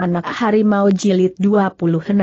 Anak Harimau Jilid 26.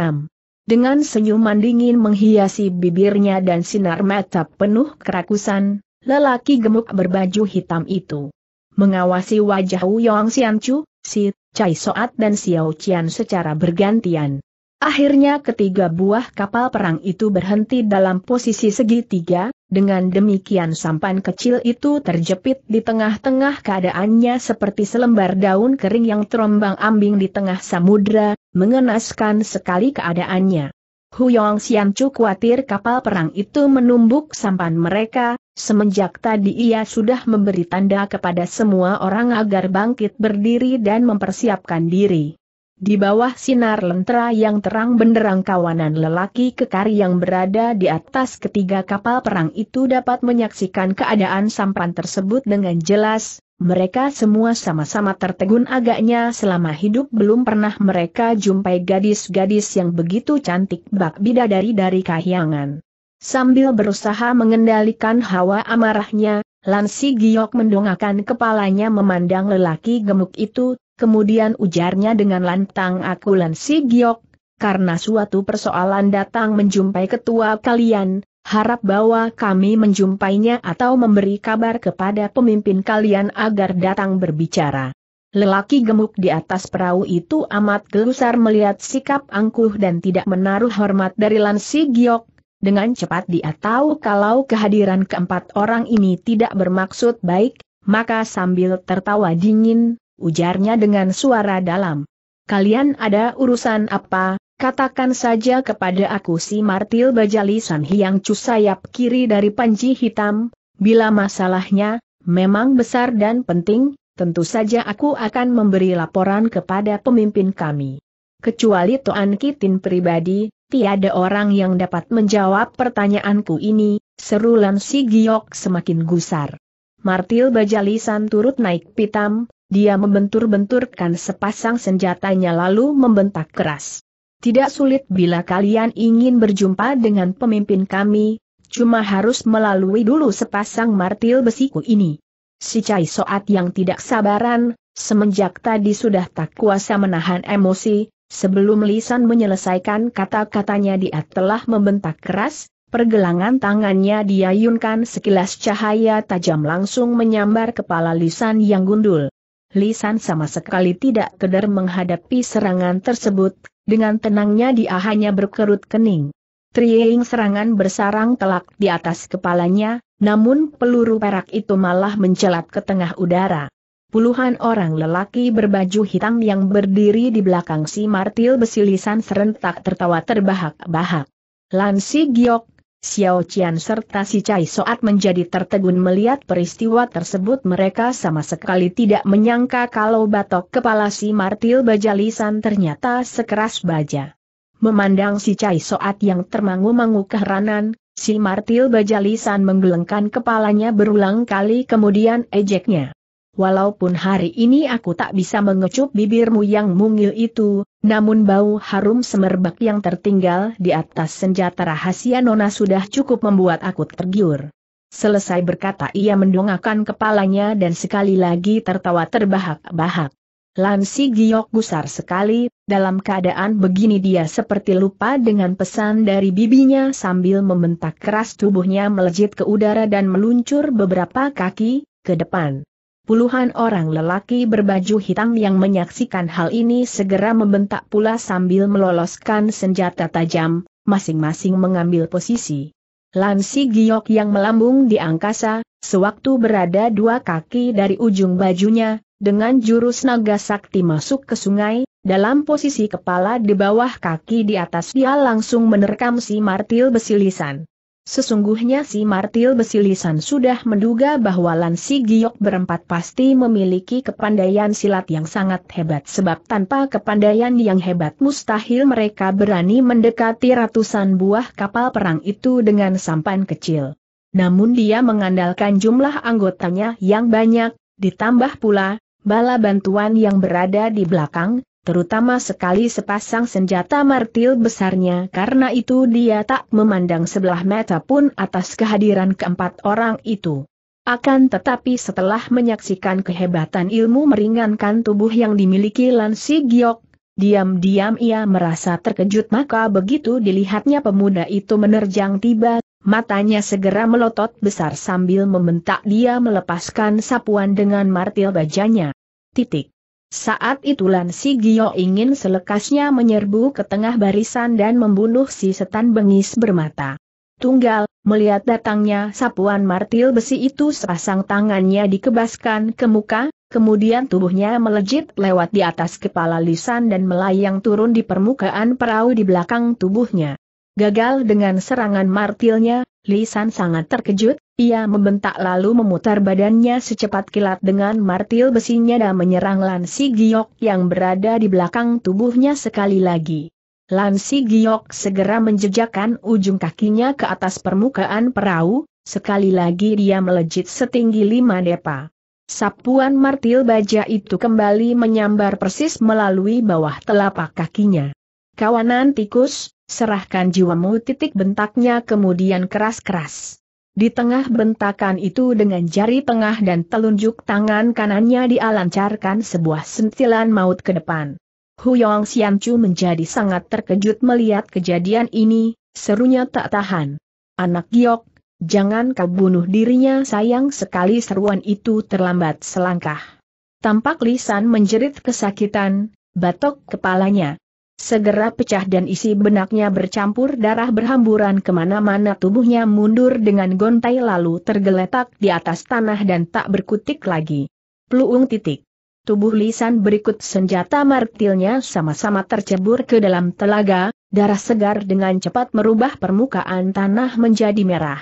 Dengan senyuman dingin menghiasi bibirnya dan sinar mata penuh kerakusan, lelaki gemuk berbaju hitam itu. Mengawasi wajah Wu Yong Uyong Chu, Si, Cai Soat dan Xiao Qian secara bergantian. Akhirnya ketiga buah kapal perang itu berhenti dalam posisi segitiga, dengan demikian sampan kecil itu terjepit di tengah-tengah keadaannya seperti selembar daun kering yang terombang ambing di tengah samudra, mengenaskan sekali keadaannya. Huyong Siamcu khawatir kapal perang itu menumbuk sampan mereka, semenjak tadi ia sudah memberi tanda kepada semua orang agar bangkit berdiri dan mempersiapkan diri. Di bawah sinar lentera yang terang benderang kawanan lelaki kekar yang berada di atas ketiga kapal perang itu dapat menyaksikan keadaan sampan tersebut dengan jelas, mereka semua sama-sama tertegun agaknya selama hidup belum pernah mereka jumpai gadis-gadis yang begitu cantik bak bidadari dari kahyangan. Sambil berusaha mengendalikan hawa amarahnya, Lansi Giok mendongakkan kepalanya memandang lelaki gemuk itu, Kemudian ujarnya dengan lantang aku Lan Si Giok, karena suatu persoalan datang menjumpai ketua kalian, harap bahwa kami menjumpainya atau memberi kabar kepada pemimpin kalian agar datang berbicara. Lelaki gemuk di atas perahu itu amat gelusar melihat sikap angkuh dan tidak menaruh hormat dari Lan Giok. Dengan cepat dia tahu kalau kehadiran keempat orang ini tidak bermaksud baik, maka sambil tertawa dingin, ujarnya dengan suara dalam. Kalian ada urusan apa, katakan saja kepada aku si Martil Bajali San Hiang cus sayap kiri dari Panji Hitam, bila masalahnya, memang besar dan penting, tentu saja aku akan memberi laporan kepada pemimpin kami. Kecuali tuan Kitin pribadi, Tiada orang yang dapat menjawab pertanyaanku ini, seru Si Giok semakin gusar. Martil San turut naik pitam, dia membentur-benturkan sepasang senjatanya lalu membentak keras. Tidak sulit bila kalian ingin berjumpa dengan pemimpin kami, cuma harus melalui dulu sepasang martil besiku ini. Si Cai Soat yang tidak sabaran, semenjak tadi sudah tak kuasa menahan emosi, sebelum Lisan menyelesaikan kata-katanya dia telah membentak keras, pergelangan tangannya diayunkan sekilas cahaya tajam langsung menyambar kepala Lisan yang gundul. Lisan sama sekali tidak keder menghadapi serangan tersebut, dengan tenangnya dia hanya berkerut kening. Triing serangan bersarang telak di atas kepalanya, namun peluru perak itu malah mencelat ke tengah udara. Puluhan orang lelaki berbaju hitam yang berdiri di belakang si martil besi lisan serentak tertawa terbahak-bahak. Lansi Giok Xiao Qian serta si Cai Soat menjadi tertegun melihat peristiwa tersebut mereka sama sekali tidak menyangka kalau batok kepala si Martil Bajalisan ternyata sekeras baja. Memandang si Cai Soat yang termangu-mangu keheranan, si Martil Bajalisan menggelengkan kepalanya berulang kali kemudian ejeknya. Walaupun hari ini aku tak bisa mengecup bibirmu yang mungil itu, namun bau harum semerbak yang tertinggal di atas senjata rahasia Nona sudah cukup membuat aku tergiur. Selesai berkata ia mendongakkan kepalanya dan sekali lagi tertawa terbahak-bahak. Lansi giok gusar sekali, dalam keadaan begini dia seperti lupa dengan pesan dari bibinya sambil membentak keras tubuhnya melejit ke udara dan meluncur beberapa kaki, ke depan. Puluhan orang lelaki berbaju hitam yang menyaksikan hal ini segera membentak pula sambil meloloskan senjata tajam, masing-masing mengambil posisi. Lansi giok yang melambung di angkasa, sewaktu berada dua kaki dari ujung bajunya, dengan jurus naga sakti masuk ke sungai, dalam posisi kepala di bawah kaki di atas dia langsung menerkam si martil besilisan. Sesungguhnya si Martil Besilisan sudah menduga bahwa Lansi Giok berempat pasti memiliki kepandaian silat yang sangat hebat sebab tanpa kepandaian yang hebat mustahil mereka berani mendekati ratusan buah kapal perang itu dengan sampan kecil. Namun dia mengandalkan jumlah anggotanya yang banyak, ditambah pula, bala bantuan yang berada di belakang, terutama sekali sepasang senjata martil besarnya karena itu dia tak memandang sebelah mata pun atas kehadiran keempat orang itu. Akan tetapi setelah menyaksikan kehebatan ilmu meringankan tubuh yang dimiliki Lansi Giok, diam-diam ia merasa terkejut maka begitu dilihatnya pemuda itu menerjang tiba, matanya segera melotot besar sambil membentak dia melepaskan sapuan dengan martil bajanya. Titik. Saat itu Lan Si Gio ingin selekasnya menyerbu ke tengah barisan dan membunuh si setan bengis bermata. Tunggal, melihat datangnya sapuan martil besi itu sepasang tangannya dikebaskan ke muka, kemudian tubuhnya melejit lewat di atas kepala lisan dan melayang turun di permukaan perahu di belakang tubuhnya. Gagal dengan serangan martilnya, Lisan sangat terkejut, ia membentak lalu memutar badannya secepat kilat dengan martil besinya dan menyerang Lansi Giok yang berada di belakang tubuhnya sekali lagi. Lansi Giok segera menjejakkan ujung kakinya ke atas permukaan perahu, sekali lagi dia melejit setinggi lima depa. Sapuan martil baja itu kembali menyambar persis melalui bawah telapak kakinya. Kawanan tikus, Serahkan jiwamu titik bentaknya kemudian keras-keras. Di tengah bentakan itu dengan jari tengah dan telunjuk tangan kanannya dialancarkan sebuah sentilan maut ke depan. Huyong Xianchu menjadi sangat terkejut melihat kejadian ini, serunya tak tahan. Anak giok, jangan kau bunuh dirinya sayang sekali seruan itu terlambat selangkah. Tampak lisan menjerit kesakitan, batok kepalanya. Segera pecah dan isi benaknya bercampur darah berhamburan kemana-mana tubuhnya mundur dengan gontai lalu tergeletak di atas tanah dan tak berkutik lagi. Pluung titik. Tubuh lisan berikut senjata martilnya sama-sama tercebur ke dalam telaga, darah segar dengan cepat merubah permukaan tanah menjadi merah.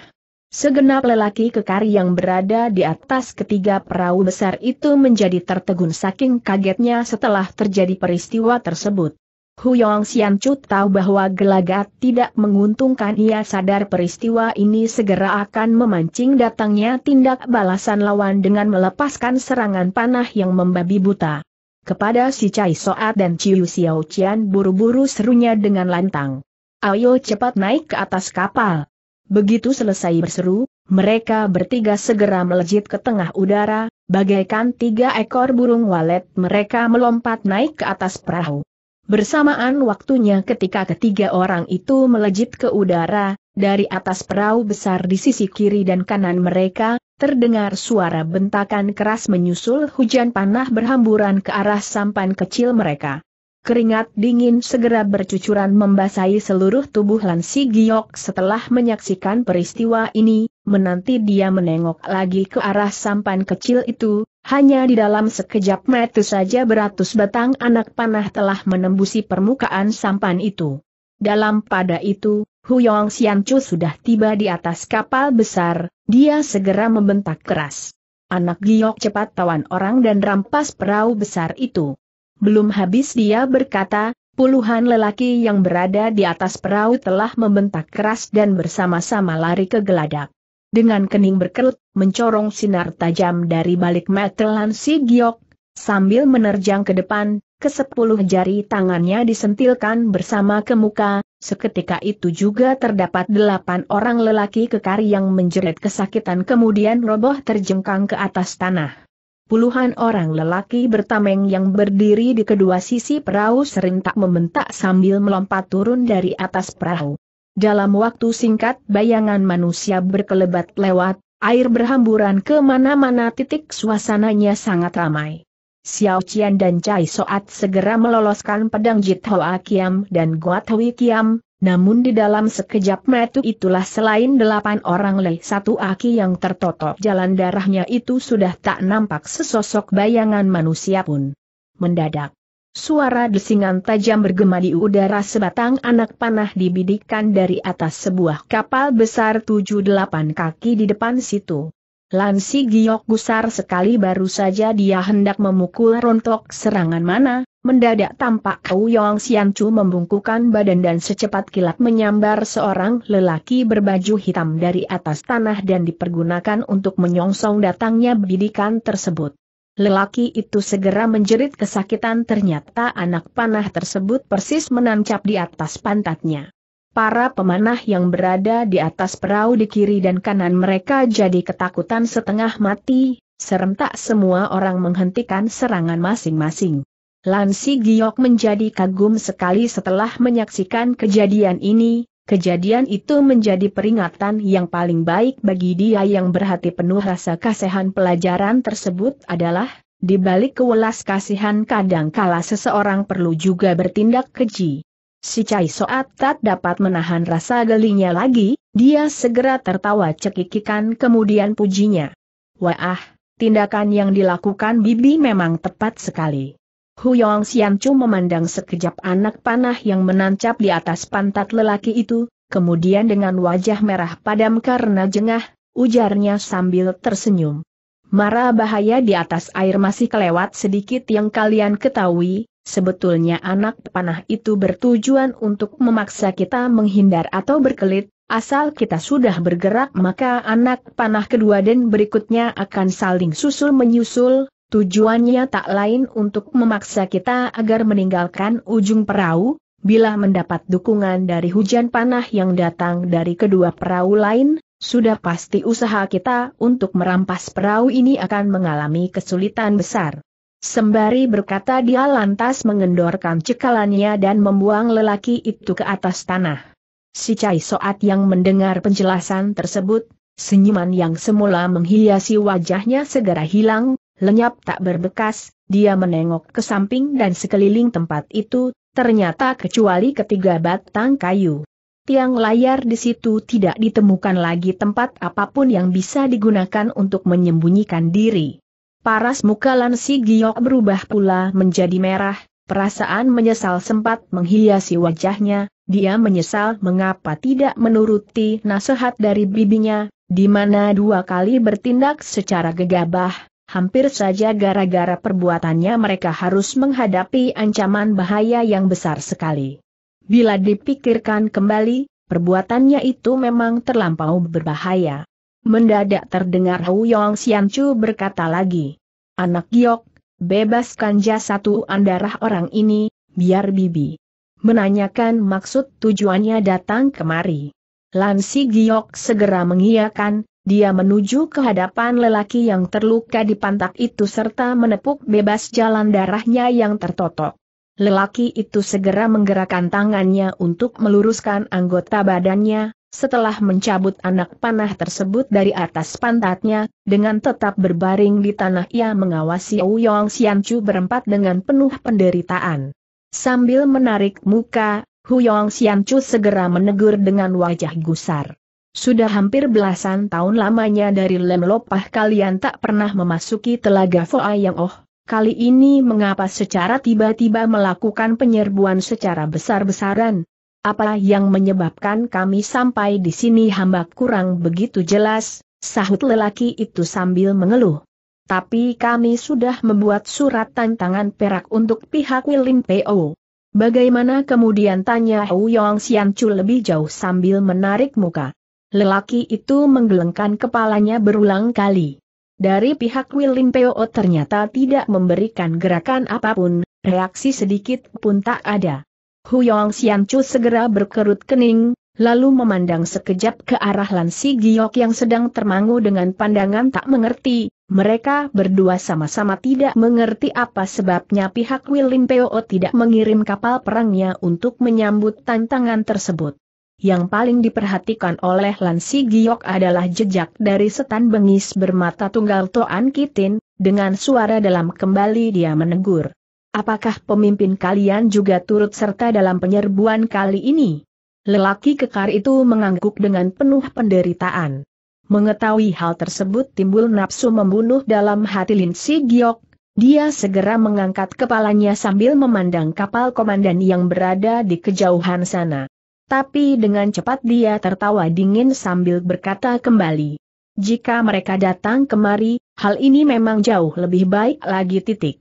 Segenap lelaki kekar yang berada di atas ketiga perahu besar itu menjadi tertegun saking kagetnya setelah terjadi peristiwa tersebut. Huyong Xiancut tahu bahwa gelagat tidak menguntungkan ia sadar peristiwa ini segera akan memancing datangnya tindak balasan lawan dengan melepaskan serangan panah yang membabi buta. Kepada si Cai Soat dan Ciu Xiao Qian buru-buru serunya dengan lantang. Ayo cepat naik ke atas kapal. Begitu selesai berseru, mereka bertiga segera melejit ke tengah udara, bagaikan tiga ekor burung walet mereka melompat naik ke atas perahu. Bersamaan waktunya ketika ketiga orang itu melejit ke udara, dari atas perahu besar di sisi kiri dan kanan mereka, terdengar suara bentakan keras menyusul hujan panah berhamburan ke arah sampan kecil mereka. Keringat dingin segera bercucuran membasahi seluruh tubuh Lansi Giok setelah menyaksikan peristiwa ini, menanti dia menengok lagi ke arah sampan kecil itu, hanya di dalam sekejap mata saja beratus batang anak panah telah menembusi permukaan sampan itu. Dalam pada itu, Huyong Xianchu sudah tiba di atas kapal besar, dia segera membentak keras. Anak giok cepat tawan orang dan rampas perahu besar itu. Belum habis dia berkata, Puluhan lelaki yang berada di atas perahu telah membentak keras dan bersama-sama lari ke geladak dengan kening berkerut, mencorong sinar tajam dari balik metelan si giok, sambil menerjang ke depan, ke sepuluh jari tangannya disentilkan bersama ke muka, seketika itu juga terdapat delapan orang lelaki kekar yang menjerit kesakitan kemudian roboh terjengkang ke atas tanah. Puluhan orang lelaki bertameng yang berdiri di kedua sisi perahu serentak membentak sambil melompat turun dari atas perahu. Dalam waktu singkat bayangan manusia berkelebat lewat, air berhamburan ke mana-mana titik suasananya sangat ramai. Xiao Qian dan Cai Soat segera meloloskan pedang Jit Hoa Kiam dan Guat Hui Kiam, namun di dalam sekejap metu itulah selain delapan orang leh satu aki yang tertotok jalan darahnya itu sudah tak nampak sesosok bayangan manusia pun. Mendadak, Suara desingan tajam bergema di udara sebatang anak panah dibidikan dari atas sebuah kapal besar tujuh delapan kaki di depan situ. Lansi giok gusar sekali baru saja dia hendak memukul rontok serangan mana, mendadak tampak Kau Yong Sian Chu membungkukan badan dan secepat kilat menyambar seorang lelaki berbaju hitam dari atas tanah dan dipergunakan untuk menyongsong datangnya bidikan tersebut. Lelaki itu segera menjerit kesakitan ternyata anak panah tersebut persis menancap di atas pantatnya. Para pemanah yang berada di atas perahu di kiri dan kanan mereka jadi ketakutan setengah mati, serentak semua orang menghentikan serangan masing-masing. Lansi Giok menjadi kagum sekali setelah menyaksikan kejadian ini, Kejadian itu menjadi peringatan yang paling baik bagi dia yang berhati penuh rasa kasihan pelajaran tersebut adalah, di balik kewelas kasihan kadangkala seseorang perlu juga bertindak keji. Si Cai Soat tak dapat menahan rasa gelinya lagi, dia segera tertawa cekikikan kemudian pujinya. Wah, tindakan yang dilakukan Bibi memang tepat sekali. Huyong Sian Chu memandang sekejap anak panah yang menancap di atas pantat lelaki itu, kemudian dengan wajah merah padam karena jengah, ujarnya sambil tersenyum. Mara bahaya di atas air masih kelewat sedikit yang kalian ketahui, sebetulnya anak panah itu bertujuan untuk memaksa kita menghindar atau berkelit, asal kita sudah bergerak maka anak panah kedua dan berikutnya akan saling susul-menyusul, Tujuannya tak lain untuk memaksa kita agar meninggalkan ujung perahu, bila mendapat dukungan dari hujan panah yang datang dari kedua perahu lain, sudah pasti usaha kita untuk merampas perahu ini akan mengalami kesulitan besar. Sembari berkata dia lantas mengendorkan cekalannya dan membuang lelaki itu ke atas tanah. Si Cai Soat yang mendengar penjelasan tersebut, senyuman yang semula menghiasi wajahnya segera hilang, lenyap tak berbekas, dia menengok ke samping dan sekeliling tempat itu, ternyata kecuali ketiga batang kayu. Tiang layar di situ tidak ditemukan lagi tempat apapun yang bisa digunakan untuk menyembunyikan diri. Paras muka Lansi Giok berubah pula menjadi merah, perasaan menyesal sempat menghiasi wajahnya, dia menyesal mengapa tidak menuruti nasihat dari bibinya, di mana dua kali bertindak secara gegabah, Hampir saja gara-gara perbuatannya mereka harus menghadapi ancaman bahaya yang besar sekali. Bila dipikirkan kembali, perbuatannya itu memang terlampau berbahaya. Mendadak terdengar Hu Yong Xian Chu berkata lagi. Anak Giok, bebaskan jasadu andarah orang ini, biar Bibi. Menanyakan maksud tujuannya datang kemari. Lansi Giok segera mengiyakan, dia menuju ke hadapan lelaki yang terluka di pantat itu serta menepuk bebas jalan darahnya yang tertotok. Lelaki itu segera menggerakkan tangannya untuk meluruskan anggota badannya, setelah mencabut anak panah tersebut dari atas pantatnya, dengan tetap berbaring di tanah ia mengawasi Uyong Xianchu berempat dengan penuh penderitaan. Sambil menarik muka, Huyong Xianchu segera menegur dengan wajah gusar. Sudah hampir belasan tahun lamanya dari lem lopah kalian tak pernah memasuki telaga Foa yang oh, kali ini mengapa secara tiba-tiba melakukan penyerbuan secara besar-besaran? Apa yang menyebabkan kami sampai di sini hamba kurang begitu jelas, sahut lelaki itu sambil mengeluh. Tapi kami sudah membuat surat tantangan perak untuk pihak Wilin PO. Bagaimana kemudian tanya Hou Yong Chu lebih jauh sambil menarik muka. Lelaki itu menggelengkan kepalanya berulang kali. Dari pihak Wilin Peo ternyata tidak memberikan gerakan apapun, reaksi sedikit pun tak ada. Huyong Xianchu segera berkerut kening, lalu memandang sekejap ke arah Lansi Giok yang sedang termangu dengan pandangan tak mengerti, mereka berdua sama-sama tidak mengerti apa sebabnya pihak Wilin Peo tidak mengirim kapal perangnya untuk menyambut tantangan tersebut. Yang paling diperhatikan oleh Lansi Giok adalah jejak dari setan bengis bermata tunggal Toan Kitin, dengan suara dalam kembali dia menegur. Apakah pemimpin kalian juga turut serta dalam penyerbuan kali ini? Lelaki kekar itu mengangguk dengan penuh penderitaan. Mengetahui hal tersebut timbul nafsu membunuh dalam hati Linsi Giok, dia segera mengangkat kepalanya sambil memandang kapal komandan yang berada di kejauhan sana. Tapi dengan cepat dia tertawa dingin sambil berkata kembali. Jika mereka datang kemari, hal ini memang jauh lebih baik lagi titik.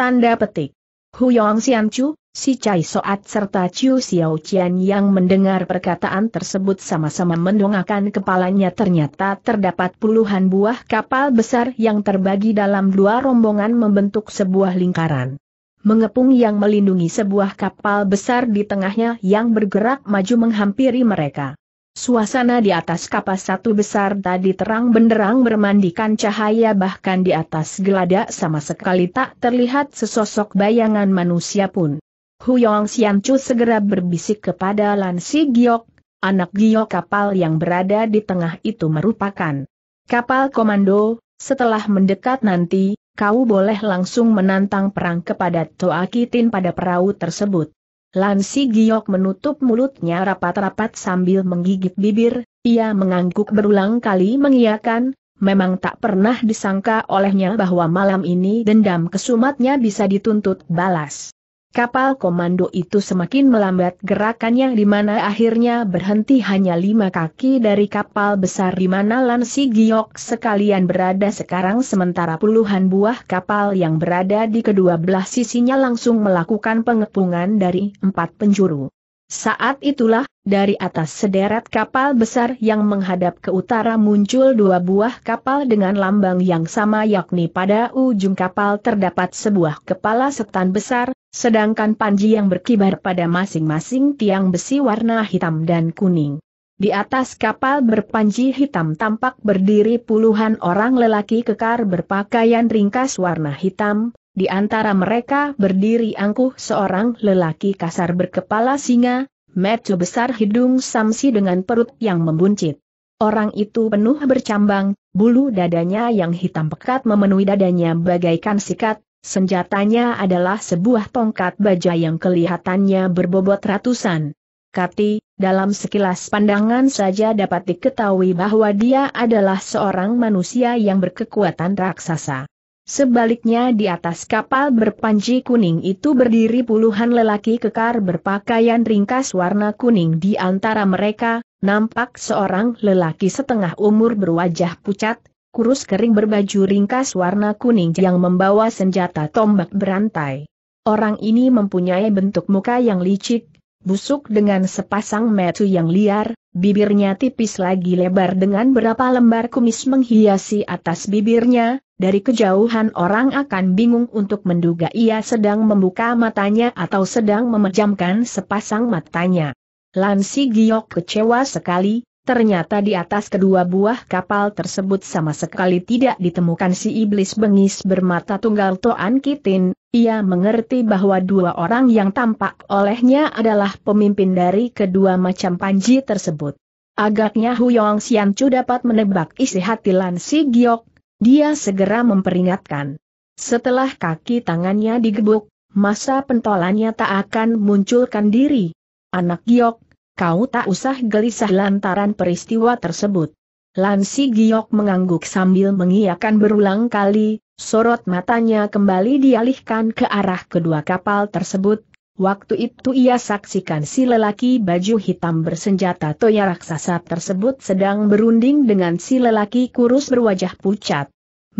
Tanda petik. Huyong Chu, si Chai Soat serta Chiu Xiao Qian yang mendengar perkataan tersebut sama-sama mendongakkan kepalanya ternyata terdapat puluhan buah kapal besar yang terbagi dalam dua rombongan membentuk sebuah lingkaran mengepung yang melindungi sebuah kapal besar di tengahnya yang bergerak maju menghampiri mereka. Suasana di atas kapal satu besar tadi terang benderang bermandikan cahaya bahkan di atas geladak sama sekali tak terlihat sesosok bayangan manusia pun. Huyong Xianchu segera berbisik kepada Lan Si Giok, anak Giok kapal yang berada di tengah itu merupakan kapal komando, setelah mendekat nanti, kau boleh langsung menantang perang kepada Kitin pada perahu tersebut. Lansi Giok menutup mulutnya rapat-rapat sambil menggigit bibir, ia mengangguk berulang kali mengiakan, memang tak pernah disangka olehnya bahwa malam ini dendam kesumatnya bisa dituntut balas. Kapal komando itu semakin melambat gerakannya di mana akhirnya berhenti hanya lima kaki dari kapal besar di mana Lansi Giok sekalian berada sekarang sementara puluhan buah kapal yang berada di kedua belah sisinya langsung melakukan pengepungan dari empat penjuru. Saat itulah, dari atas sederet kapal besar yang menghadap ke utara muncul dua buah kapal dengan lambang yang sama yakni pada ujung kapal terdapat sebuah kepala setan besar, sedangkan panji yang berkibar pada masing-masing tiang besi warna hitam dan kuning. Di atas kapal berpanji hitam tampak berdiri puluhan orang lelaki kekar berpakaian ringkas warna hitam, di antara mereka berdiri angkuh seorang lelaki kasar berkepala singa, metu besar hidung samsi dengan perut yang membuncit. Orang itu penuh bercambang, bulu dadanya yang hitam pekat memenuhi dadanya bagaikan sikat, senjatanya adalah sebuah tongkat baja yang kelihatannya berbobot ratusan. Kati, dalam sekilas pandangan saja dapat diketahui bahwa dia adalah seorang manusia yang berkekuatan raksasa. Sebaliknya di atas kapal berpanji kuning itu berdiri puluhan lelaki kekar berpakaian ringkas warna kuning di antara mereka, nampak seorang lelaki setengah umur berwajah pucat, kurus kering berbaju ringkas warna kuning yang membawa senjata tombak berantai. Orang ini mempunyai bentuk muka yang licik, busuk dengan sepasang metu yang liar, bibirnya tipis lagi lebar dengan berapa lembar kumis menghiasi atas bibirnya, dari kejauhan orang akan bingung untuk menduga ia sedang membuka matanya atau sedang memejamkan sepasang matanya. Lansi Giok kecewa sekali, Ternyata di atas kedua buah kapal tersebut sama sekali tidak ditemukan si iblis bengis bermata tunggal Toan Kitin, ia mengerti bahwa dua orang yang tampak olehnya adalah pemimpin dari kedua macam panji tersebut. Agaknya Huyong Sian Chu dapat menebak isi hati Lan Si Giok, dia segera memperingatkan. Setelah kaki tangannya digebuk, masa pentolannya tak akan munculkan diri. Anak Giok, kau tak usah gelisah lantaran peristiwa tersebut. Lansi Giok mengangguk sambil mengiakan berulang kali, sorot matanya kembali dialihkan ke arah kedua kapal tersebut. Waktu itu ia saksikan si lelaki baju hitam bersenjata toya raksasa tersebut sedang berunding dengan si lelaki kurus berwajah pucat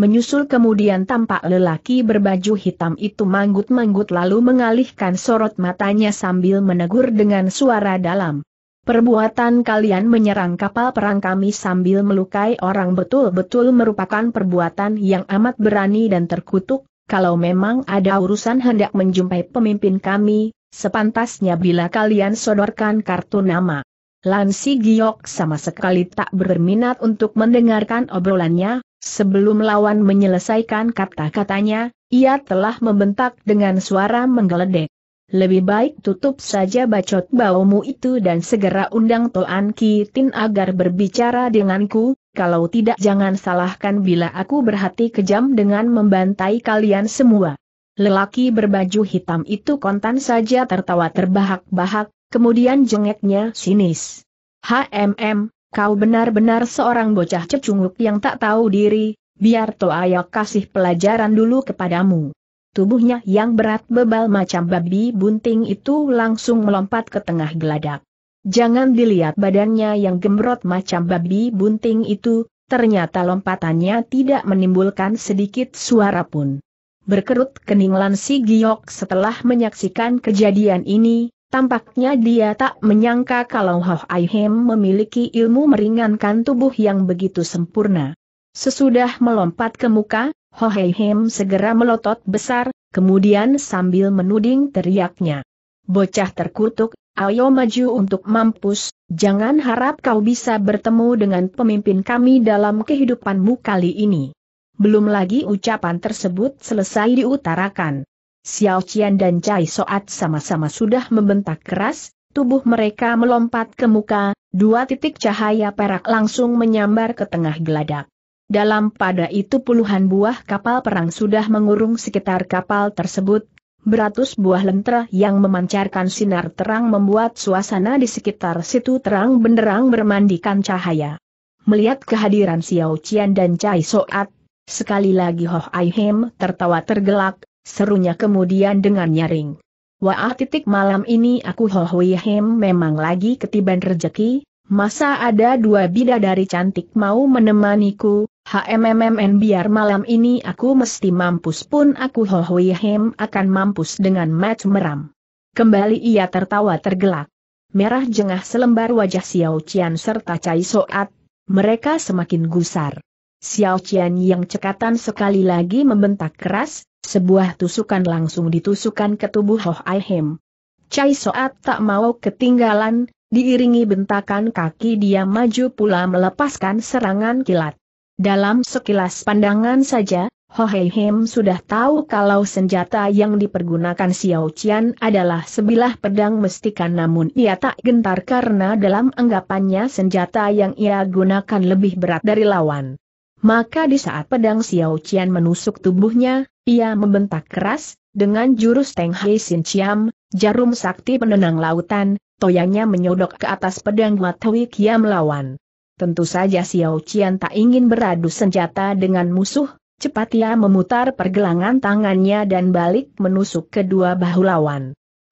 menyusul kemudian tampak lelaki berbaju hitam itu manggut-manggut lalu mengalihkan sorot matanya sambil menegur dengan suara dalam. Perbuatan kalian menyerang kapal perang kami sambil melukai orang betul-betul merupakan perbuatan yang amat berani dan terkutuk, kalau memang ada urusan hendak menjumpai pemimpin kami, sepantasnya bila kalian sodorkan kartu nama. Lansi Giok sama sekali tak berminat untuk mendengarkan obrolannya, Sebelum lawan menyelesaikan kata-katanya, ia telah membentak dengan suara menggeledek. Lebih baik tutup saja bacot baumu itu dan segera undang Toan Tin agar berbicara denganku, kalau tidak jangan salahkan bila aku berhati kejam dengan membantai kalian semua. Lelaki berbaju hitam itu kontan saja tertawa terbahak-bahak, kemudian jengeknya sinis. HMM, kau benar-benar seorang bocah cecunguk yang tak tahu diri, biar Toayo kasih pelajaran dulu kepadamu. Tubuhnya yang berat bebal macam babi bunting itu langsung melompat ke tengah geladak. Jangan dilihat badannya yang gembrot macam babi bunting itu, ternyata lompatannya tidak menimbulkan sedikit suara pun. Berkerut kening Lansi Si Giok setelah menyaksikan kejadian ini, Tampaknya dia tak menyangka kalau Hoh Aihem memiliki ilmu meringankan tubuh yang begitu sempurna. Sesudah melompat ke muka, Hoh Aihem segera melotot besar, kemudian sambil menuding teriaknya. Bocah terkutuk, ayo maju untuk mampus, jangan harap kau bisa bertemu dengan pemimpin kami dalam kehidupanmu kali ini. Belum lagi ucapan tersebut selesai diutarakan. Xiao Qian dan Cai Soat sama-sama sudah membentak keras, tubuh mereka melompat ke muka, dua titik cahaya perak langsung menyambar ke tengah geladak. Dalam pada itu puluhan buah kapal perang sudah mengurung sekitar kapal tersebut, beratus buah lentera yang memancarkan sinar terang membuat suasana di sekitar situ terang benderang bermandikan cahaya. Melihat kehadiran Xiao Qian dan Cai Soat, sekali lagi Ho Ai tertawa tergelak, Serunya kemudian dengan nyaring. Wah titik malam ini aku Hohuihem memang lagi ketiban rejeki, masa ada dua bidadari cantik mau menemaniku, HMMMN biar malam ini aku mesti mampus pun aku Hohuihem akan mampus dengan match meram. Kembali ia tertawa tergelak. Merah jengah selembar wajah Xiao Qian serta Cai Soat, mereka semakin gusar. Xiao Qian yang cekatan sekali lagi membentak keras, sebuah tusukan langsung ditusukan ke tubuh Hoh Ai Hem. Cai Soat tak mau ketinggalan, diiringi bentakan kaki dia maju pula melepaskan serangan kilat. Dalam sekilas pandangan saja, Hoheim sudah tahu kalau senjata yang dipergunakan Xiao Qian adalah sebilah pedang mestikan namun ia tak gentar karena dalam anggapannya senjata yang ia gunakan lebih berat dari lawan. Maka di saat pedang Xiao Qian menusuk tubuhnya, ia membentak keras, dengan jurus Teng Hei Sin Chiam, jarum sakti penenang lautan, toyangnya menyodok ke atas pedang Matwi Kia melawan. Tentu saja Xiao Qian tak ingin beradu senjata dengan musuh, cepat ia memutar pergelangan tangannya dan balik menusuk kedua bahu lawan.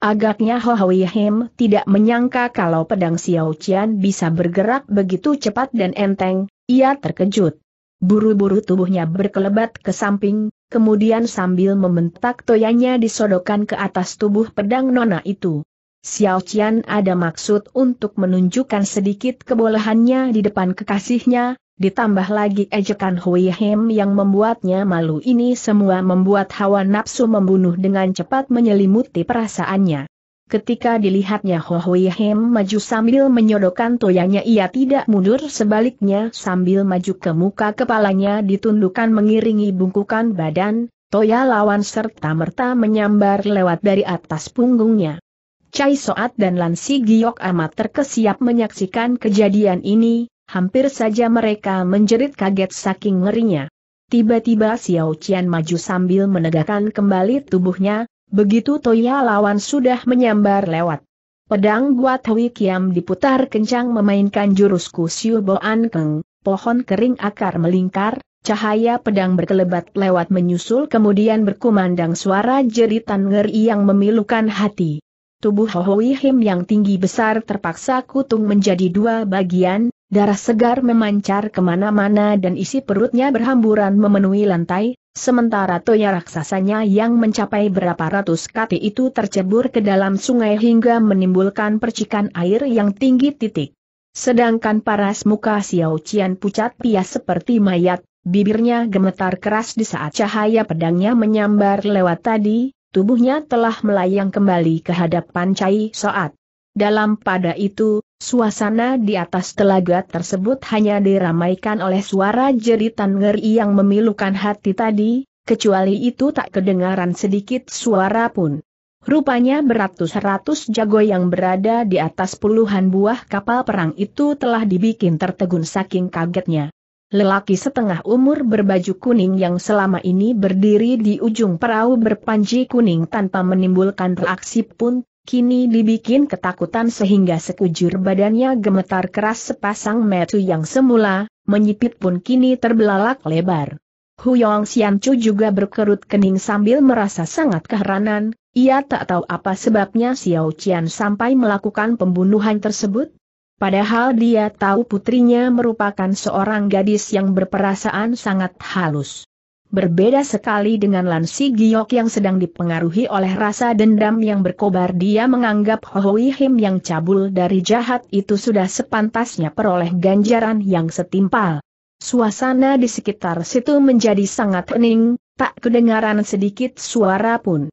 Agaknya Ho Hui Hem tidak menyangka kalau pedang Xiao Qian bisa bergerak begitu cepat dan enteng, ia terkejut. Buru-buru tubuhnya berkelebat ke samping, kemudian sambil membentak toyanya disodokkan ke atas tubuh pedang nona itu. Xiao Qian ada maksud untuk menunjukkan sedikit kebolehannya di depan kekasihnya, ditambah lagi ejekan Hui Hem yang membuatnya malu ini semua membuat hawa nafsu membunuh dengan cepat menyelimuti perasaannya. Ketika dilihatnya Ho Hui Hem maju sambil menyodokkan toyanya ia tidak mundur sebaliknya sambil maju ke muka kepalanya ditundukkan mengiringi bungkukan badan, toya lawan serta merta menyambar lewat dari atas punggungnya. Cai Soat dan Lansi Giok amat terkesiap menyaksikan kejadian ini, hampir saja mereka menjerit kaget saking ngerinya. Tiba-tiba Xiao Qian maju sambil menegakkan kembali tubuhnya, Begitu Toya lawan sudah menyambar lewat. Pedang buat Hui Kiam diputar kencang memainkan jurus Kusiu Boan Keng, pohon kering akar melingkar, cahaya pedang berkelebat lewat menyusul kemudian berkumandang suara jeritan ngeri yang memilukan hati. Tubuh Hui Him yang tinggi besar terpaksa kutung menjadi dua bagian, darah segar memancar kemana-mana dan isi perutnya berhamburan memenuhi lantai, Sementara toya raksasanya yang mencapai berapa ratus kati itu tercebur ke dalam sungai hingga menimbulkan percikan air yang tinggi titik. Sedangkan paras muka Xiao Qian pucat pias seperti mayat, bibirnya gemetar keras di saat cahaya pedangnya menyambar lewat tadi, tubuhnya telah melayang kembali ke hadapan Cai Soat. Dalam pada itu, suasana di atas telaga tersebut hanya diramaikan oleh suara jeritan ngeri yang memilukan hati tadi, kecuali itu tak kedengaran sedikit suara pun. Rupanya beratus-ratus jago yang berada di atas puluhan buah kapal perang itu telah dibikin tertegun saking kagetnya. Lelaki setengah umur berbaju kuning yang selama ini berdiri di ujung perahu berpanji kuning tanpa menimbulkan reaksi pun kini dibikin ketakutan sehingga sekujur badannya gemetar keras sepasang metu yang semula, menyipit pun kini terbelalak lebar. Huyong Xianchu juga berkerut kening sambil merasa sangat keheranan, ia tak tahu apa sebabnya Xiao Qian sampai melakukan pembunuhan tersebut. Padahal dia tahu putrinya merupakan seorang gadis yang berperasaan sangat halus. Berbeda sekali dengan Lan Si Giok yang sedang dipengaruhi oleh rasa dendam yang berkobar dia menganggap Hoi Him yang cabul dari jahat itu sudah sepantasnya peroleh ganjaran yang setimpal. Suasana di sekitar situ menjadi sangat hening, tak kedengaran sedikit suara pun.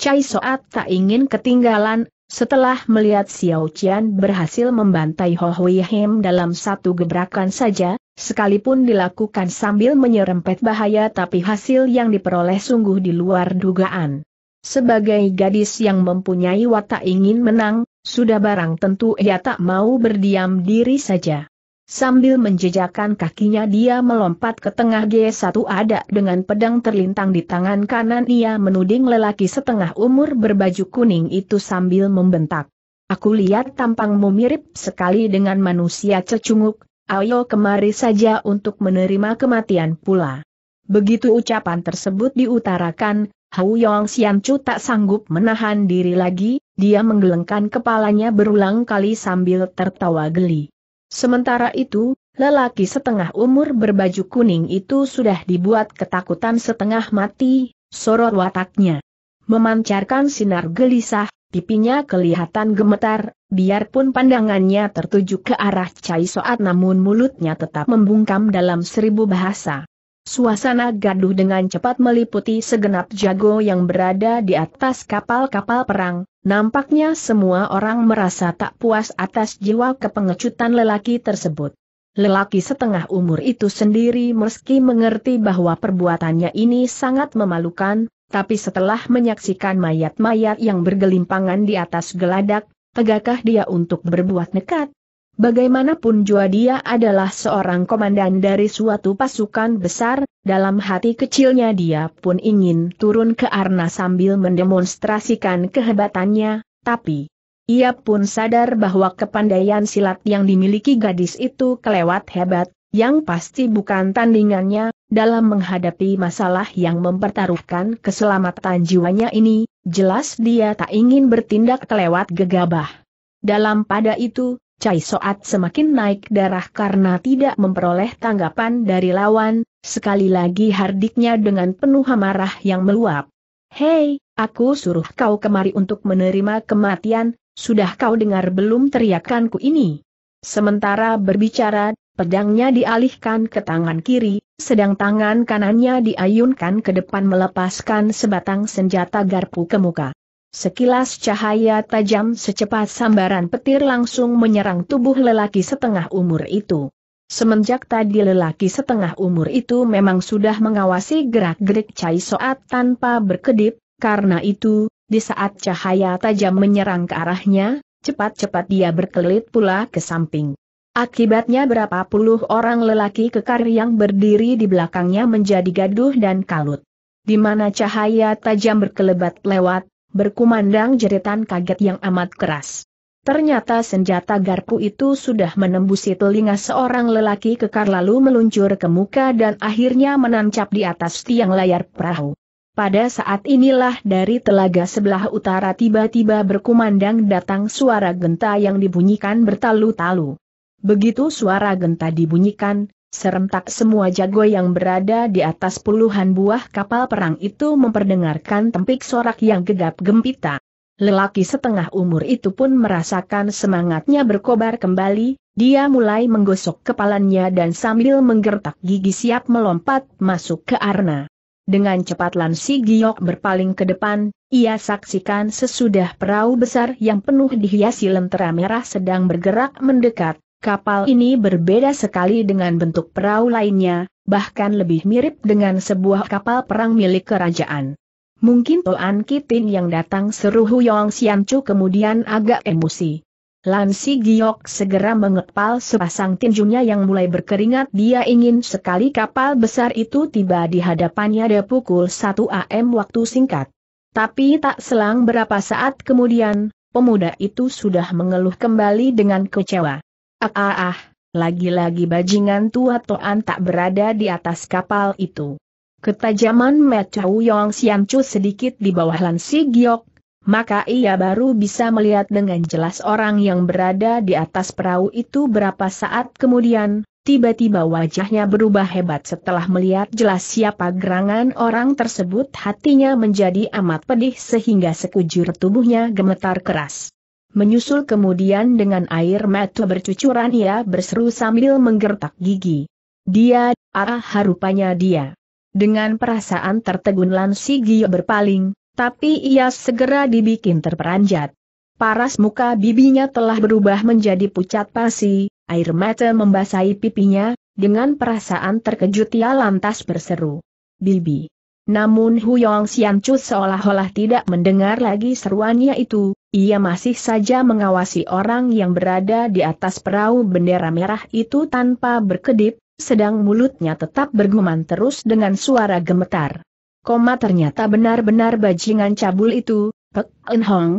Cai Soat tak ingin ketinggalan, setelah melihat Xiao Qian berhasil membantai Ho Hui Him dalam satu gebrakan saja, Sekalipun dilakukan sambil menyerempet bahaya tapi hasil yang diperoleh sungguh di luar dugaan. Sebagai gadis yang mempunyai watak ingin menang, sudah barang tentu ia tak mau berdiam diri saja. Sambil menjejakkan kakinya dia melompat ke tengah G1 ada dengan pedang terlintang di tangan kanan ia menuding lelaki setengah umur berbaju kuning itu sambil membentak. Aku lihat tampangmu mirip sekali dengan manusia cecunguk, Ayo kemari saja untuk menerima kematian pula. Begitu ucapan tersebut diutarakan, Hou Yong Xian Chu tak sanggup menahan diri lagi, dia menggelengkan kepalanya berulang kali sambil tertawa geli. Sementara itu, lelaki setengah umur berbaju kuning itu sudah dibuat ketakutan setengah mati, sorot wataknya. Memancarkan sinar gelisah, Pipinya kelihatan gemetar, biarpun pandangannya tertuju ke arah Cai Soat namun mulutnya tetap membungkam dalam seribu bahasa. Suasana gaduh dengan cepat meliputi segenap jago yang berada di atas kapal-kapal perang, nampaknya semua orang merasa tak puas atas jiwa kepengecutan lelaki tersebut. Lelaki setengah umur itu sendiri meski mengerti bahwa perbuatannya ini sangat memalukan, tapi setelah menyaksikan mayat-mayat yang bergelimpangan di atas geladak, tegakah dia untuk berbuat nekat? Bagaimanapun juga dia adalah seorang komandan dari suatu pasukan besar, dalam hati kecilnya dia pun ingin turun ke Arna sambil mendemonstrasikan kehebatannya, tapi ia pun sadar bahwa kepandaian silat yang dimiliki gadis itu kelewat hebat, yang pasti bukan tandingannya, dalam menghadapi masalah yang mempertaruhkan keselamatan jiwanya ini, jelas dia tak ingin bertindak kelewat gegabah. Dalam pada itu, Cai Soat semakin naik darah karena tidak memperoleh tanggapan dari lawan, sekali lagi hardiknya dengan penuh amarah yang meluap. Hei, aku suruh kau kemari untuk menerima kematian, sudah kau dengar belum teriakanku ini? Sementara berbicara, pedangnya dialihkan ke tangan kiri, sedang tangan kanannya diayunkan ke depan melepaskan sebatang senjata garpu ke muka. Sekilas cahaya tajam secepat sambaran petir langsung menyerang tubuh lelaki setengah umur itu. Semenjak tadi lelaki setengah umur itu memang sudah mengawasi gerak-gerik Cai Soat tanpa berkedip, karena itu, di saat cahaya tajam menyerang ke arahnya, cepat-cepat dia berkelit pula ke samping. Akibatnya berapa puluh orang lelaki kekar yang berdiri di belakangnya menjadi gaduh dan kalut. Di mana cahaya tajam berkelebat lewat, berkumandang jeritan kaget yang amat keras. Ternyata senjata garpu itu sudah menembusi telinga seorang lelaki kekar lalu meluncur ke muka dan akhirnya menancap di atas tiang layar perahu. Pada saat inilah dari telaga sebelah utara tiba-tiba berkumandang datang suara genta yang dibunyikan bertalu-talu. Begitu suara genta dibunyikan, serentak semua jago yang berada di atas puluhan buah kapal perang itu memperdengarkan tempik sorak yang gegap gempita. Lelaki setengah umur itu pun merasakan semangatnya berkobar kembali, dia mulai menggosok kepalanya dan sambil menggertak gigi siap melompat masuk ke arna. Dengan cepat lansi Giok berpaling ke depan, ia saksikan sesudah perahu besar yang penuh dihiasi lentera merah sedang bergerak mendekat, Kapal ini berbeda sekali dengan bentuk perahu lainnya, bahkan lebih mirip dengan sebuah kapal perang milik kerajaan. Mungkin tuan Kitin yang datang seru Huyong Siancu kemudian agak emosi. Lansi Giok segera mengepal sepasang tinjunya yang mulai berkeringat dia ingin sekali kapal besar itu tiba di hadapannya ada pukul 1 AM waktu singkat. Tapi tak selang berapa saat kemudian, pemuda itu sudah mengeluh kembali dengan kecewa. Ah ah ah, lagi-lagi bajingan tua Toan tak berada di atas kapal itu. Ketajaman Metau Yong Siang Chu sedikit di bawah Lan Giok, maka ia baru bisa melihat dengan jelas orang yang berada di atas perahu itu berapa saat kemudian, tiba-tiba wajahnya berubah hebat setelah melihat jelas siapa gerangan orang tersebut hatinya menjadi amat pedih sehingga sekujur tubuhnya gemetar keras. Menyusul kemudian dengan air mata bercucuran ia berseru sambil menggertak gigi. Dia, arah harupanya dia. Dengan perasaan tertegun Lansi Gio berpaling, tapi ia segera dibikin terperanjat. Paras muka bibinya telah berubah menjadi pucat pasi, air mata membasahi pipinya, dengan perasaan terkejut ia lantas berseru. Bibi. Namun Huyong Xianchu seolah-olah tidak mendengar lagi seruannya itu, ia masih saja mengawasi orang yang berada di atas perahu bendera merah itu tanpa berkedip, sedang mulutnya tetap bergumam terus dengan suara gemetar. Koma ternyata benar-benar bajingan cabul itu, Pek En Hong.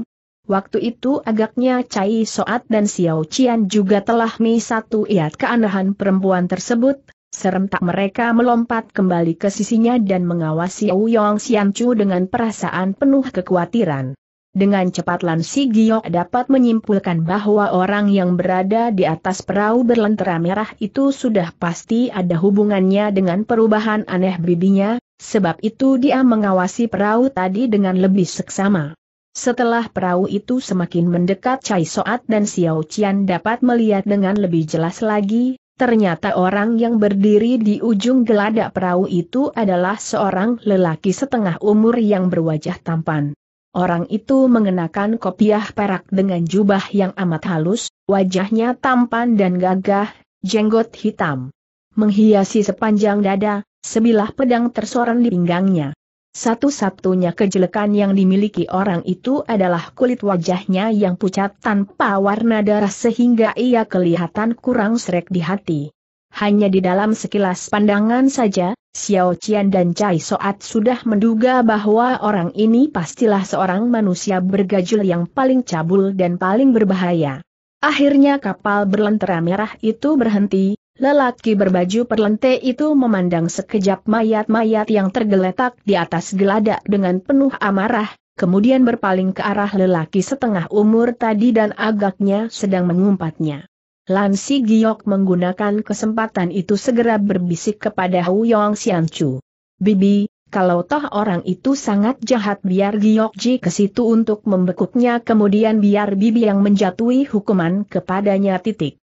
Waktu itu agaknya Cai Soat dan Xiao Qian juga telah satu iat keanehan perempuan tersebut, Serentak mereka melompat kembali ke sisinya dan mengawasi Uyong Siancu dengan perasaan penuh kekhawatiran. Dengan cepat Lan Si Giok dapat menyimpulkan bahwa orang yang berada di atas perahu berlentera merah itu sudah pasti ada hubungannya dengan perubahan aneh bibinya, sebab itu dia mengawasi perahu tadi dengan lebih seksama. Setelah perahu itu semakin mendekat Chai Soat dan Xiao Qian dapat melihat dengan lebih jelas lagi, Ternyata orang yang berdiri di ujung geladak perahu itu adalah seorang lelaki setengah umur yang berwajah tampan. Orang itu mengenakan kopiah perak dengan jubah yang amat halus, wajahnya tampan dan gagah, jenggot hitam. Menghiasi sepanjang dada, sebilah pedang tersorong di pinggangnya. Satu-satunya kejelekan yang dimiliki orang itu adalah kulit wajahnya yang pucat tanpa warna darah sehingga ia kelihatan kurang srek di hati. Hanya di dalam sekilas pandangan saja, Xiao Qian dan Cai Soat sudah menduga bahwa orang ini pastilah seorang manusia bergajul yang paling cabul dan paling berbahaya. Akhirnya kapal berlentera merah itu berhenti, Lelaki berbaju perlente itu memandang sekejap mayat-mayat yang tergeletak di atas geladak dengan penuh amarah, kemudian berpaling ke arah lelaki setengah umur tadi dan agaknya sedang mengumpatnya. Lansi Giok menggunakan kesempatan itu segera berbisik kepada Hu Yong Xianchu, Chu. Bibi, kalau toh orang itu sangat jahat biar Giok Ji ke situ untuk membekuknya kemudian biar Bibi yang menjatuhi hukuman kepadanya titik.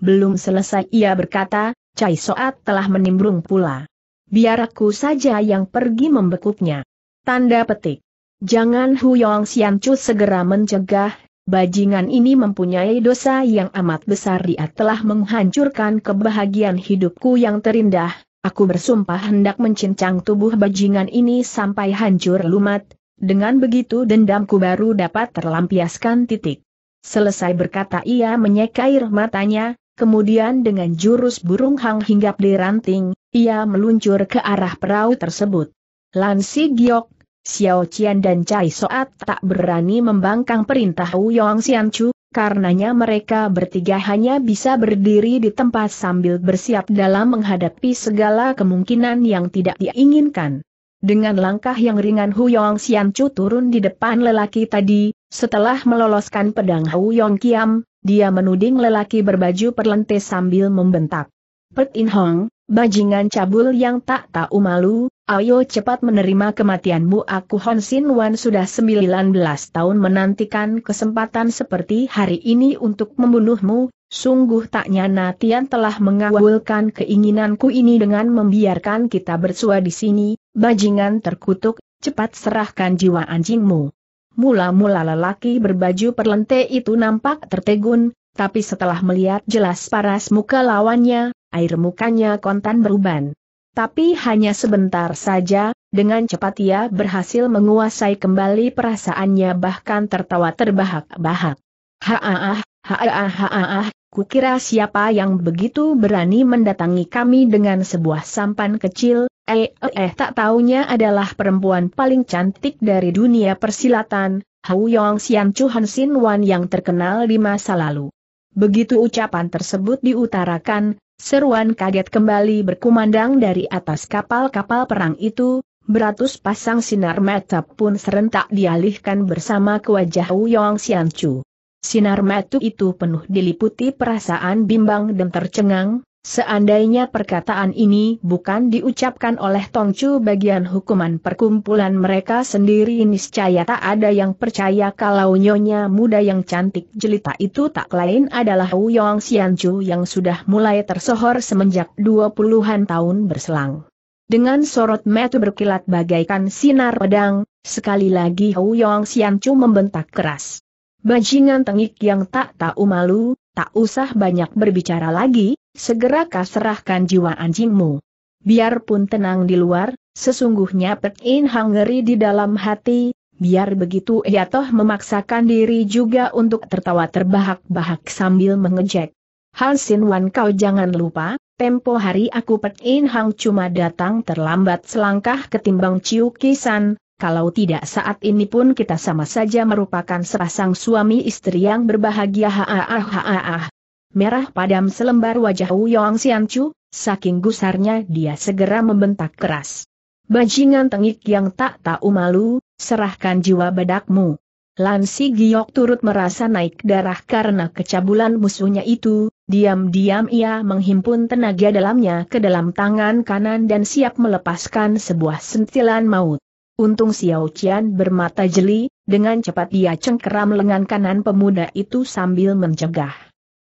Belum selesai ia berkata, Cai Soat telah menimbrung pula. Biar aku saja yang pergi membekuknya. Tanda petik. Jangan Huyong Siancu segera mencegah, bajingan ini mempunyai dosa yang amat besar dia telah menghancurkan kebahagiaan hidupku yang terindah, aku bersumpah hendak mencincang tubuh bajingan ini sampai hancur lumat, dengan begitu dendamku baru dapat terlampiaskan titik. Selesai berkata ia menyeka air matanya, Kemudian dengan jurus burung hang hinggap di ranting, ia meluncur ke arah perahu tersebut. Lan Si Giok, Xiao Qian dan Cai Soat tak berani membangkang perintah Wuyong Xian Chu, karenanya mereka bertiga hanya bisa berdiri di tempat sambil bersiap dalam menghadapi segala kemungkinan yang tidak diinginkan. Dengan langkah yang ringan Huyong Xian Chu turun di depan lelaki tadi, setelah meloloskan pedang Huyong Kiam, dia menuding lelaki berbaju perlente sambil membentak. Pet In Hong, bajingan cabul yang tak tahu malu, ayo cepat menerima kematianmu aku Hon Sin Wan sudah 19 tahun menantikan kesempatan seperti hari ini untuk membunuhmu, sungguh tak nyana Tian telah mengawalkan keinginanku ini dengan membiarkan kita bersua di sini, bajingan terkutuk, cepat serahkan jiwa anjingmu. Mula-mula lelaki berbaju perlente itu nampak tertegun, tapi setelah melihat jelas paras muka lawannya, air mukanya kontan beruban. Tapi hanya sebentar saja, dengan cepat ia berhasil menguasai kembali perasaannya bahkan tertawa terbahak-bahak. Haaah, haaah, haaah, kukira siapa yang begitu berani mendatangi kami dengan sebuah sampan kecil, Eh, eh, eh tak taunya adalah perempuan paling cantik dari dunia persilatan, Hau Yong Xian Chu Han Sin Wan yang terkenal di masa lalu. Begitu ucapan tersebut diutarakan, seruan kaget kembali berkumandang dari atas kapal-kapal perang itu, beratus pasang sinar mata pun serentak dialihkan bersama ke wajah Hau Yong Xian Chu. Sinar mata itu penuh diliputi perasaan bimbang dan tercengang, Seandainya perkataan ini bukan diucapkan oleh Tongcu bagian hukuman perkumpulan mereka sendiri niscaya tak ada yang percaya kalau nyonya muda yang cantik jelita itu tak lain adalah Wuyong Xianchu yang sudah mulai tersohor semenjak dua puluhan tahun berselang. Dengan sorot mata berkilat bagaikan sinar pedang, sekali lagi Wuyong Xianchu membentak keras. Bajingan tengik yang tak tahu malu, Tak usah banyak berbicara lagi, segera kau serahkan jiwa anjingmu. Biarpun tenang di luar, sesungguhnya Pek In Hangeri di dalam hati, biar begitu ia toh memaksakan diri juga untuk tertawa terbahak-bahak sambil mengejek. Han Wan kau jangan lupa, tempo hari aku Pek In Hang cuma datang terlambat selangkah ketimbang Ciu Kisan, kalau tidak saat ini pun kita sama saja merupakan sepasang suami istri yang berbahagia haaah Merah padam selembar wajah Uyong Chu, saking gusarnya dia segera membentak keras. Bajingan tengik yang tak tahu malu, serahkan jiwa bedakmu. Lansi Giok turut merasa naik darah karena kecabulan musuhnya itu, diam-diam ia menghimpun tenaga dalamnya ke dalam tangan kanan dan siap melepaskan sebuah sentilan maut. Untung Xiao Qian bermata jeli, dengan cepat dia cengkeram lengan kanan pemuda itu sambil mencegah.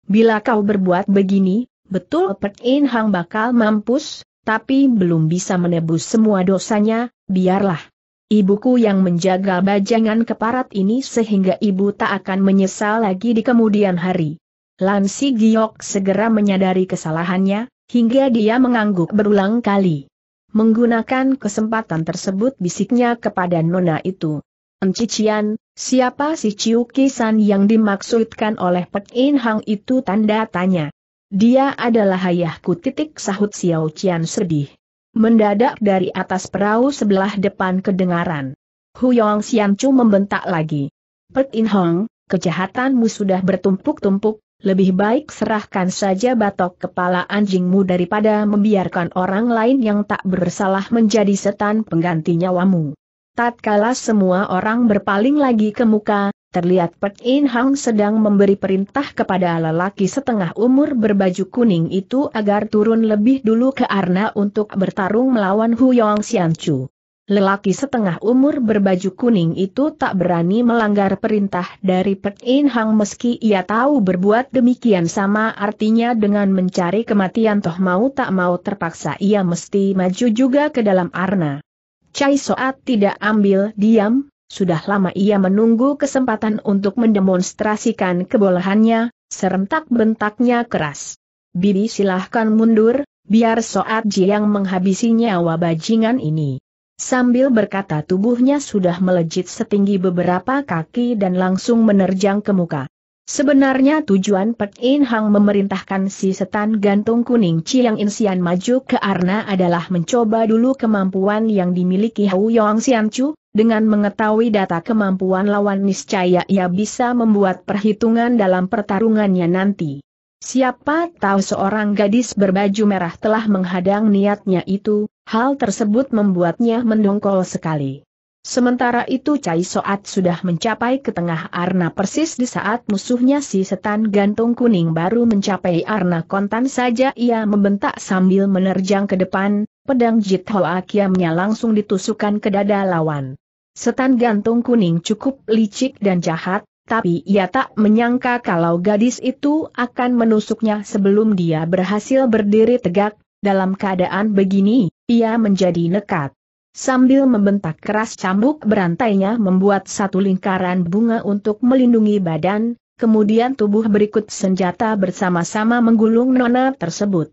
Bila kau berbuat begini, betul Pek In Hang bakal mampus, tapi belum bisa menebus semua dosanya, biarlah. Ibuku yang menjaga bajangan keparat ini sehingga ibu tak akan menyesal lagi di kemudian hari. Lansi Giok segera menyadari kesalahannya, hingga dia mengangguk berulang kali. Menggunakan kesempatan tersebut bisiknya kepada nona itu. Encician, siapa si Ciu Kisan yang dimaksudkan oleh Pek In Hang itu tanda tanya. Dia adalah ayahku titik sahut Xiao Qian sedih. Mendadak dari atas perahu sebelah depan kedengaran. Huyong Chu membentak lagi. Pek In Hang, kejahatanmu sudah bertumpuk-tumpuk, lebih baik serahkan saja batok kepala anjingmu daripada membiarkan orang lain yang tak bersalah menjadi setan pengganti nyawamu. Tatkala semua orang berpaling lagi ke muka, terlihat Pek In Hang sedang memberi perintah kepada lelaki setengah umur berbaju kuning itu agar turun lebih dulu ke arna untuk bertarung melawan Hu Xian Chu. Lelaki setengah umur berbaju kuning itu tak berani melanggar perintah dari Pek In Hang meski ia tahu berbuat demikian sama artinya dengan mencari kematian toh mau tak mau terpaksa ia mesti maju juga ke dalam arna. Cai Soat tidak ambil diam, sudah lama ia menunggu kesempatan untuk mendemonstrasikan kebolehannya, serentak bentaknya keras. Bibi silahkan mundur, biar Soat Ji yang menghabisi nyawa bajingan ini. Sambil berkata tubuhnya sudah melejit setinggi beberapa kaki dan langsung menerjang ke muka. Sebenarnya tujuan Pek In Hang memerintahkan si setan gantung kuning Chiang Insian maju ke Arna adalah mencoba dulu kemampuan yang dimiliki Hou Yong Xian Chu, dengan mengetahui data kemampuan lawan niscaya ia bisa membuat perhitungan dalam pertarungannya nanti. Siapa tahu seorang gadis berbaju merah telah menghadang niatnya itu, hal tersebut membuatnya mendongkol sekali. Sementara itu Cai Soat sudah mencapai ke tengah arna persis di saat musuhnya si setan gantung kuning baru mencapai arna kontan saja ia membentak sambil menerjang ke depan, pedang Jit Hoa Akiamnya langsung ditusukkan ke dada lawan. Setan gantung kuning cukup licik dan jahat, tapi ia tak menyangka kalau gadis itu akan menusuknya sebelum dia berhasil berdiri tegak, dalam keadaan begini, ia menjadi nekat. Sambil membentak keras cambuk berantainya membuat satu lingkaran bunga untuk melindungi badan, kemudian tubuh berikut senjata bersama-sama menggulung nona tersebut.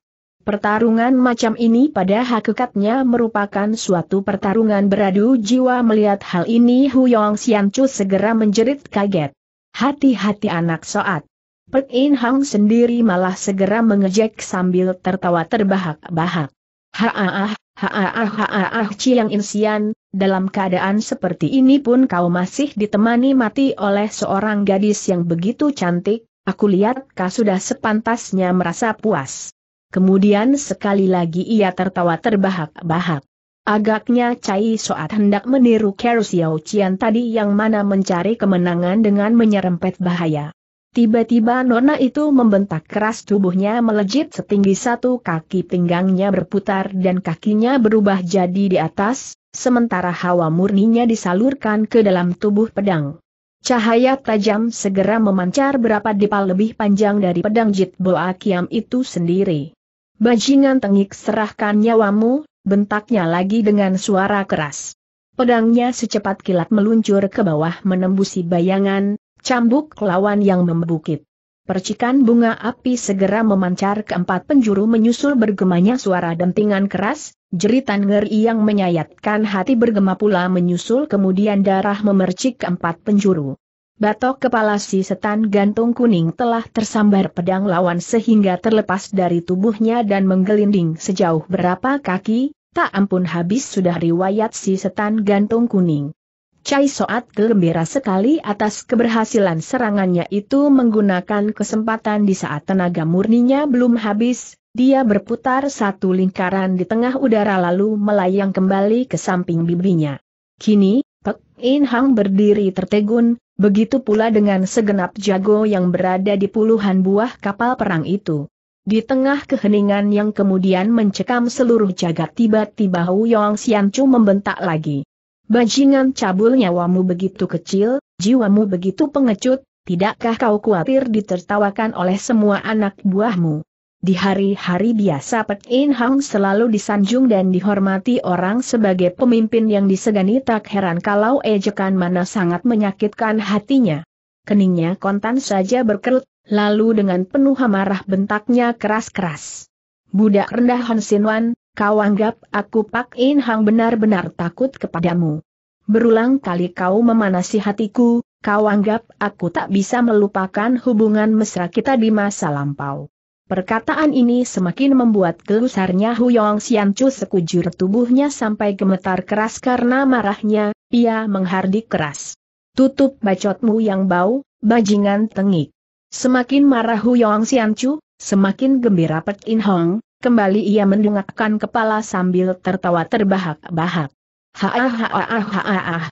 Pertarungan macam ini pada hakikatnya merupakan suatu pertarungan beradu jiwa melihat hal ini Hu Huyong Xianchu segera menjerit kaget. Hati-hati anak soat. Pek In Hang sendiri malah segera mengejek sambil tertawa terbahak-bahak. Haaah, ah haaah Ciang Insian, dalam keadaan seperti ini pun kau masih ditemani mati oleh seorang gadis yang begitu cantik, aku lihat kau sudah sepantasnya merasa puas. Kemudian sekali lagi ia tertawa terbahak-bahak. Agaknya Cai Soat hendak meniru Kero Xiao Qian tadi yang mana mencari kemenangan dengan menyerempet bahaya. Tiba-tiba nona itu membentak keras tubuhnya melejit setinggi satu kaki pinggangnya berputar dan kakinya berubah jadi di atas, sementara hawa murninya disalurkan ke dalam tubuh pedang. Cahaya tajam segera memancar berapa depal lebih panjang dari pedang Jit Boa Kiam itu sendiri. Bajingan tengik serahkan nyawamu, bentaknya lagi dengan suara keras. Pedangnya secepat kilat meluncur ke bawah menembusi bayangan, cambuk lawan yang membukit. Percikan bunga api segera memancar ke empat penjuru menyusul bergemanya suara dentingan keras, jeritan ngeri yang menyayatkan hati bergema pula menyusul kemudian darah memercik ke empat penjuru. Batok kepala si setan gantung kuning telah tersambar pedang lawan sehingga terlepas dari tubuhnya dan menggelinding sejauh berapa kaki, Tak ampun habis sudah riwayat si setan gantung kuning. Cai Soat gembira sekali atas keberhasilan serangannya itu menggunakan kesempatan di saat tenaga murninya belum habis, dia berputar satu lingkaran di tengah udara lalu melayang kembali ke samping bibinya. Kini, Pek In Hang berdiri tertegun, begitu pula dengan segenap jago yang berada di puluhan buah kapal perang itu. Di tengah keheningan yang kemudian mencekam seluruh jagat tiba-tiba Hu Yong Xian Chu membentak lagi. Bajingan cabul nyawamu begitu kecil, jiwamu begitu pengecut, tidakkah kau khawatir ditertawakan oleh semua anak buahmu? Di hari-hari biasa Pek In Hang selalu disanjung dan dihormati orang sebagai pemimpin yang disegani tak heran kalau ejekan mana sangat menyakitkan hatinya. Keningnya kontan saja berkerut lalu dengan penuh amarah bentaknya keras-keras. Budak rendah Han Sinwan, kau anggap aku Pak In Hang benar-benar takut kepadamu. Berulang kali kau memanasi hatiku, kau anggap aku tak bisa melupakan hubungan mesra kita di masa lampau. Perkataan ini semakin membuat gelusarnya Huyong Xianchu sekujur tubuhnya sampai gemetar keras karena marahnya, ia menghardik keras. Tutup bacotmu yang bau, bajingan tengik. Semakin marah Hu Huyong Xianchu, semakin gembira Pek In Hong, kembali ia mendungakkan kepala sambil tertawa terbahak-bahak. Haah ha haah haah.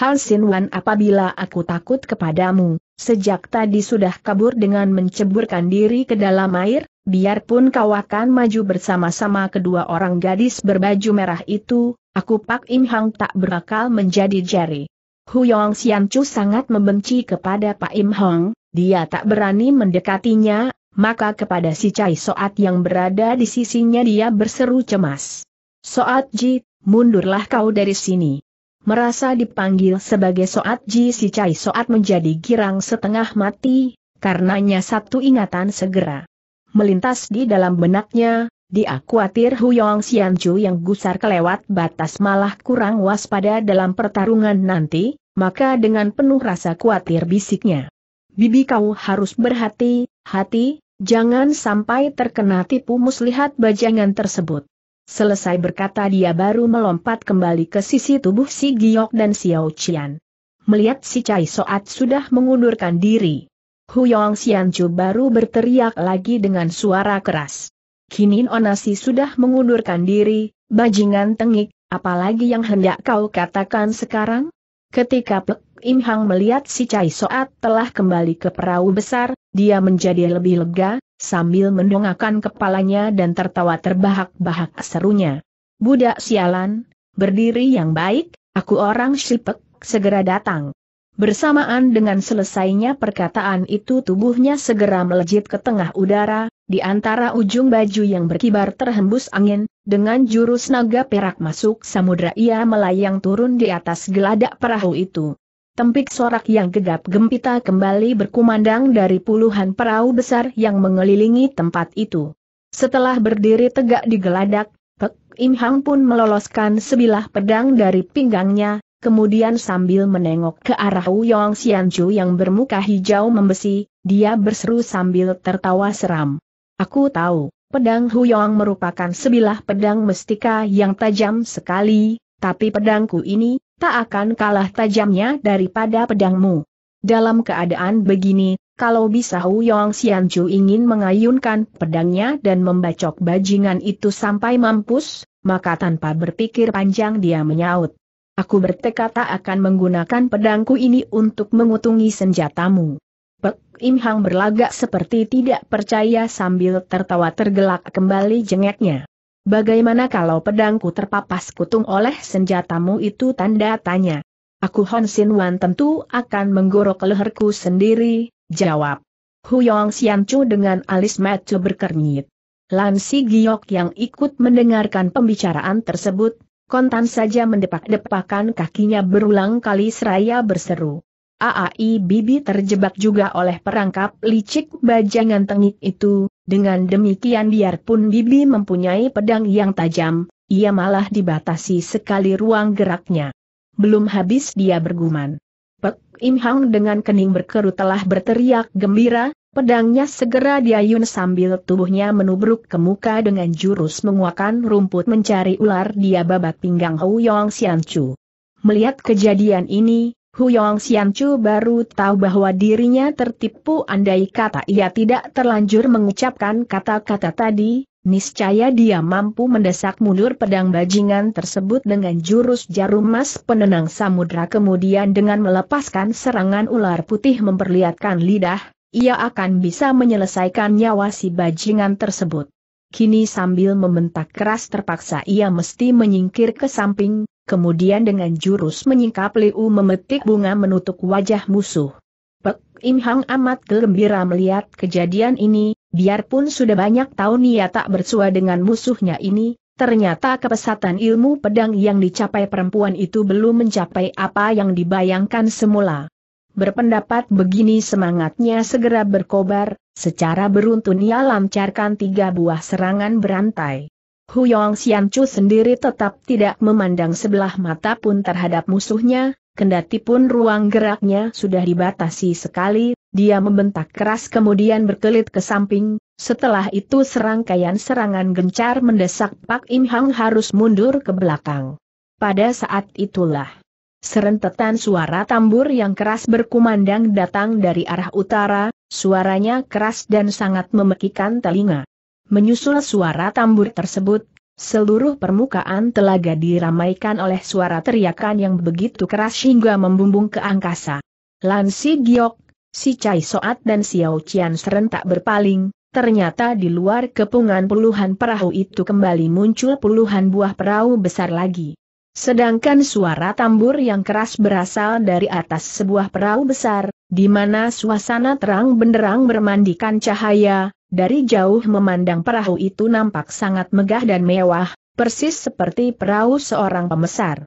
Hal Sinwan apabila aku takut kepadamu, sejak tadi sudah kabur dengan menceburkan diri ke dalam air, biarpun kau akan maju bersama-sama kedua orang gadis berbaju merah itu, aku Pak Im Hang tak berakal menjadi jari. Huyong Sian Chu sangat membenci kepada Pak Im Hong, dia tak berani mendekatinya, maka kepada si Cai Soat yang berada di sisinya dia berseru cemas. Soat Ji, mundurlah kau dari sini. Merasa dipanggil sebagai Soat Ji si Cai Soat menjadi girang setengah mati, karenanya satu ingatan segera melintas di dalam benaknya, dia khawatir Huyong Chu yang gusar kelewat batas malah kurang waspada dalam pertarungan nanti, maka dengan penuh rasa khawatir bisiknya. Bibi kau harus berhati-hati, jangan sampai terkena tipu muslihat bajangan tersebut. Selesai berkata dia baru melompat kembali ke sisi tubuh si Giok dan Xiao Qian. Melihat si Cai Soat sudah mengundurkan diri. Huyong Chu baru berteriak lagi dengan suara keras. Kini Onasi sudah mengundurkan diri, bajingan tengik, apalagi yang hendak kau katakan sekarang? Ketika Pek Im Hang melihat si Cai Soat telah kembali ke perahu besar, dia menjadi lebih lega, sambil mendongakkan kepalanya dan tertawa terbahak-bahak serunya. Budak sialan, berdiri yang baik, aku orang Shipek, segera datang. Bersamaan dengan selesainya perkataan itu tubuhnya segera melejit ke tengah udara, di antara ujung baju yang berkibar terhembus angin, dengan jurus naga perak masuk samudra ia melayang turun di atas geladak perahu itu. Tempik sorak yang gegap gempita kembali berkumandang dari puluhan perahu besar yang mengelilingi tempat itu. Setelah berdiri tegak di geladak, Pek Im Hang pun meloloskan sebilah pedang dari pinggangnya, Kemudian sambil menengok ke arah Yong Xianju yang bermuka hijau membesi, dia berseru sambil tertawa seram. Aku tahu, pedang Huyong merupakan sebilah pedang mestika yang tajam sekali, tapi pedangku ini, tak akan kalah tajamnya daripada pedangmu. Dalam keadaan begini, kalau bisa Huyong Xianju ingin mengayunkan pedangnya dan membacok bajingan itu sampai mampus, maka tanpa berpikir panjang dia menyaut. Aku bertekad tak akan menggunakan pedangku ini untuk mengutungi senjatamu. Pek Im Hang berlagak seperti tidak percaya sambil tertawa tergelak kembali jengeknya. Bagaimana kalau pedangku terpapas kutung oleh senjatamu itu tanda tanya. Aku Hon Sin Wan tentu akan menggorok leherku sendiri, jawab. Hu Yong Xian Chu dengan alis mata berkernyit. Lan Si Giok yang ikut mendengarkan pembicaraan tersebut, kontan saja mendepak-depakan kakinya berulang kali seraya berseru. Aai Bibi terjebak juga oleh perangkap licik bajangan tengik itu, dengan demikian biarpun Bibi mempunyai pedang yang tajam, ia malah dibatasi sekali ruang geraknya. Belum habis dia bergumam. Pek Im Hang dengan kening berkerut telah berteriak gembira, pedangnya segera diayun sambil tubuhnya menubruk ke muka dengan jurus menguakan rumput mencari ular dia babak pinggang Hu Yong Xian Chu. Melihat kejadian ini, Hu Yong Xian Chu baru tahu bahwa dirinya tertipu andai kata ia tidak terlanjur mengucapkan kata-kata tadi, Niscaya dia mampu mendesak mundur pedang bajingan tersebut dengan jurus jarum emas penenang samudra kemudian dengan melepaskan serangan ular putih memperlihatkan lidah, ia akan bisa menyelesaikan nyawa si bajingan tersebut. Kini sambil membentak keras terpaksa ia mesti menyingkir ke samping, kemudian dengan jurus menyingkap Liu memetik bunga menutup wajah musuh. Pek Im Hang amat gembira melihat kejadian ini, Biarpun sudah banyak tahun ia tak bersua dengan musuhnya ini, ternyata kepesatan ilmu pedang yang dicapai perempuan itu belum mencapai apa yang dibayangkan semula. Berpendapat begini semangatnya segera berkobar, secara beruntun ia lancarkan tiga buah serangan berantai. Huyong Xianchu sendiri tetap tidak memandang sebelah mata pun terhadap musuhnya, kendati pun ruang geraknya sudah dibatasi sekali, dia membentak keras kemudian berkelit ke samping, setelah itu serangkaian serangan gencar mendesak Pak Im Hang harus mundur ke belakang. Pada saat itulah, serentetan suara tambur yang keras berkumandang datang dari arah utara, suaranya keras dan sangat memekikan telinga. Menyusul suara tambur tersebut, Seluruh permukaan telaga diramaikan oleh suara teriakan yang begitu keras hingga membumbung ke angkasa. Lansi Giok, Si Cai Soat dan Xiao Qian serentak berpaling, ternyata di luar kepungan puluhan perahu itu kembali muncul puluhan buah perahu besar lagi. Sedangkan suara tambur yang keras berasal dari atas sebuah perahu besar, di mana suasana terang benderang bermandikan cahaya, dari jauh memandang perahu itu nampak sangat megah dan mewah, persis seperti perahu seorang pemesar.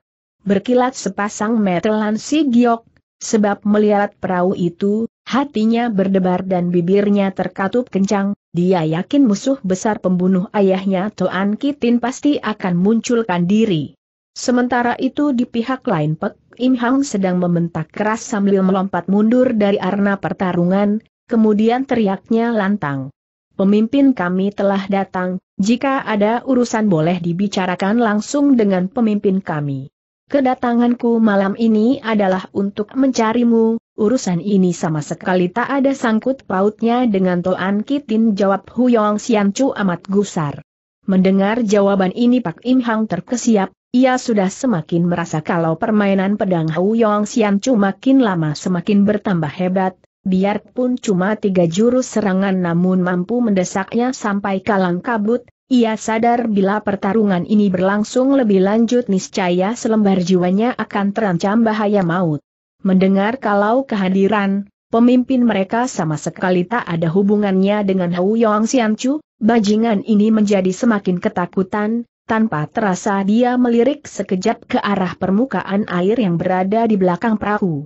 Berkilat sepasang metelan si giok, sebab melihat perahu itu, Hatinya berdebar dan bibirnya terkatup kencang, dia yakin musuh besar pembunuh ayahnya Toan Kitin pasti akan munculkan diri. Sementara itu di pihak lain Pek Im Hang sedang membentak keras sambil melompat mundur dari arena pertarungan, kemudian teriaknya lantang. Pemimpin kami telah datang, jika ada urusan boleh dibicarakan langsung dengan pemimpin kami. Kedatanganku malam ini adalah untuk mencarimu, Urusan ini sama sekali tak ada sangkut pautnya dengan Toan Kitin jawab Huyong Sian amat gusar. Mendengar jawaban ini Pak Im Hang terkesiap, ia sudah semakin merasa kalau permainan pedang Huyong Sian makin lama semakin bertambah hebat, biarpun cuma tiga jurus serangan namun mampu mendesaknya sampai kalang kabut, ia sadar bila pertarungan ini berlangsung lebih lanjut niscaya selembar jiwanya akan terancam bahaya maut mendengar kalau kehadiran pemimpin mereka sama sekali tak ada hubungannya dengan Hou Yong Xianchu, bajingan ini menjadi semakin ketakutan, tanpa terasa dia melirik sekejap ke arah permukaan air yang berada di belakang perahu.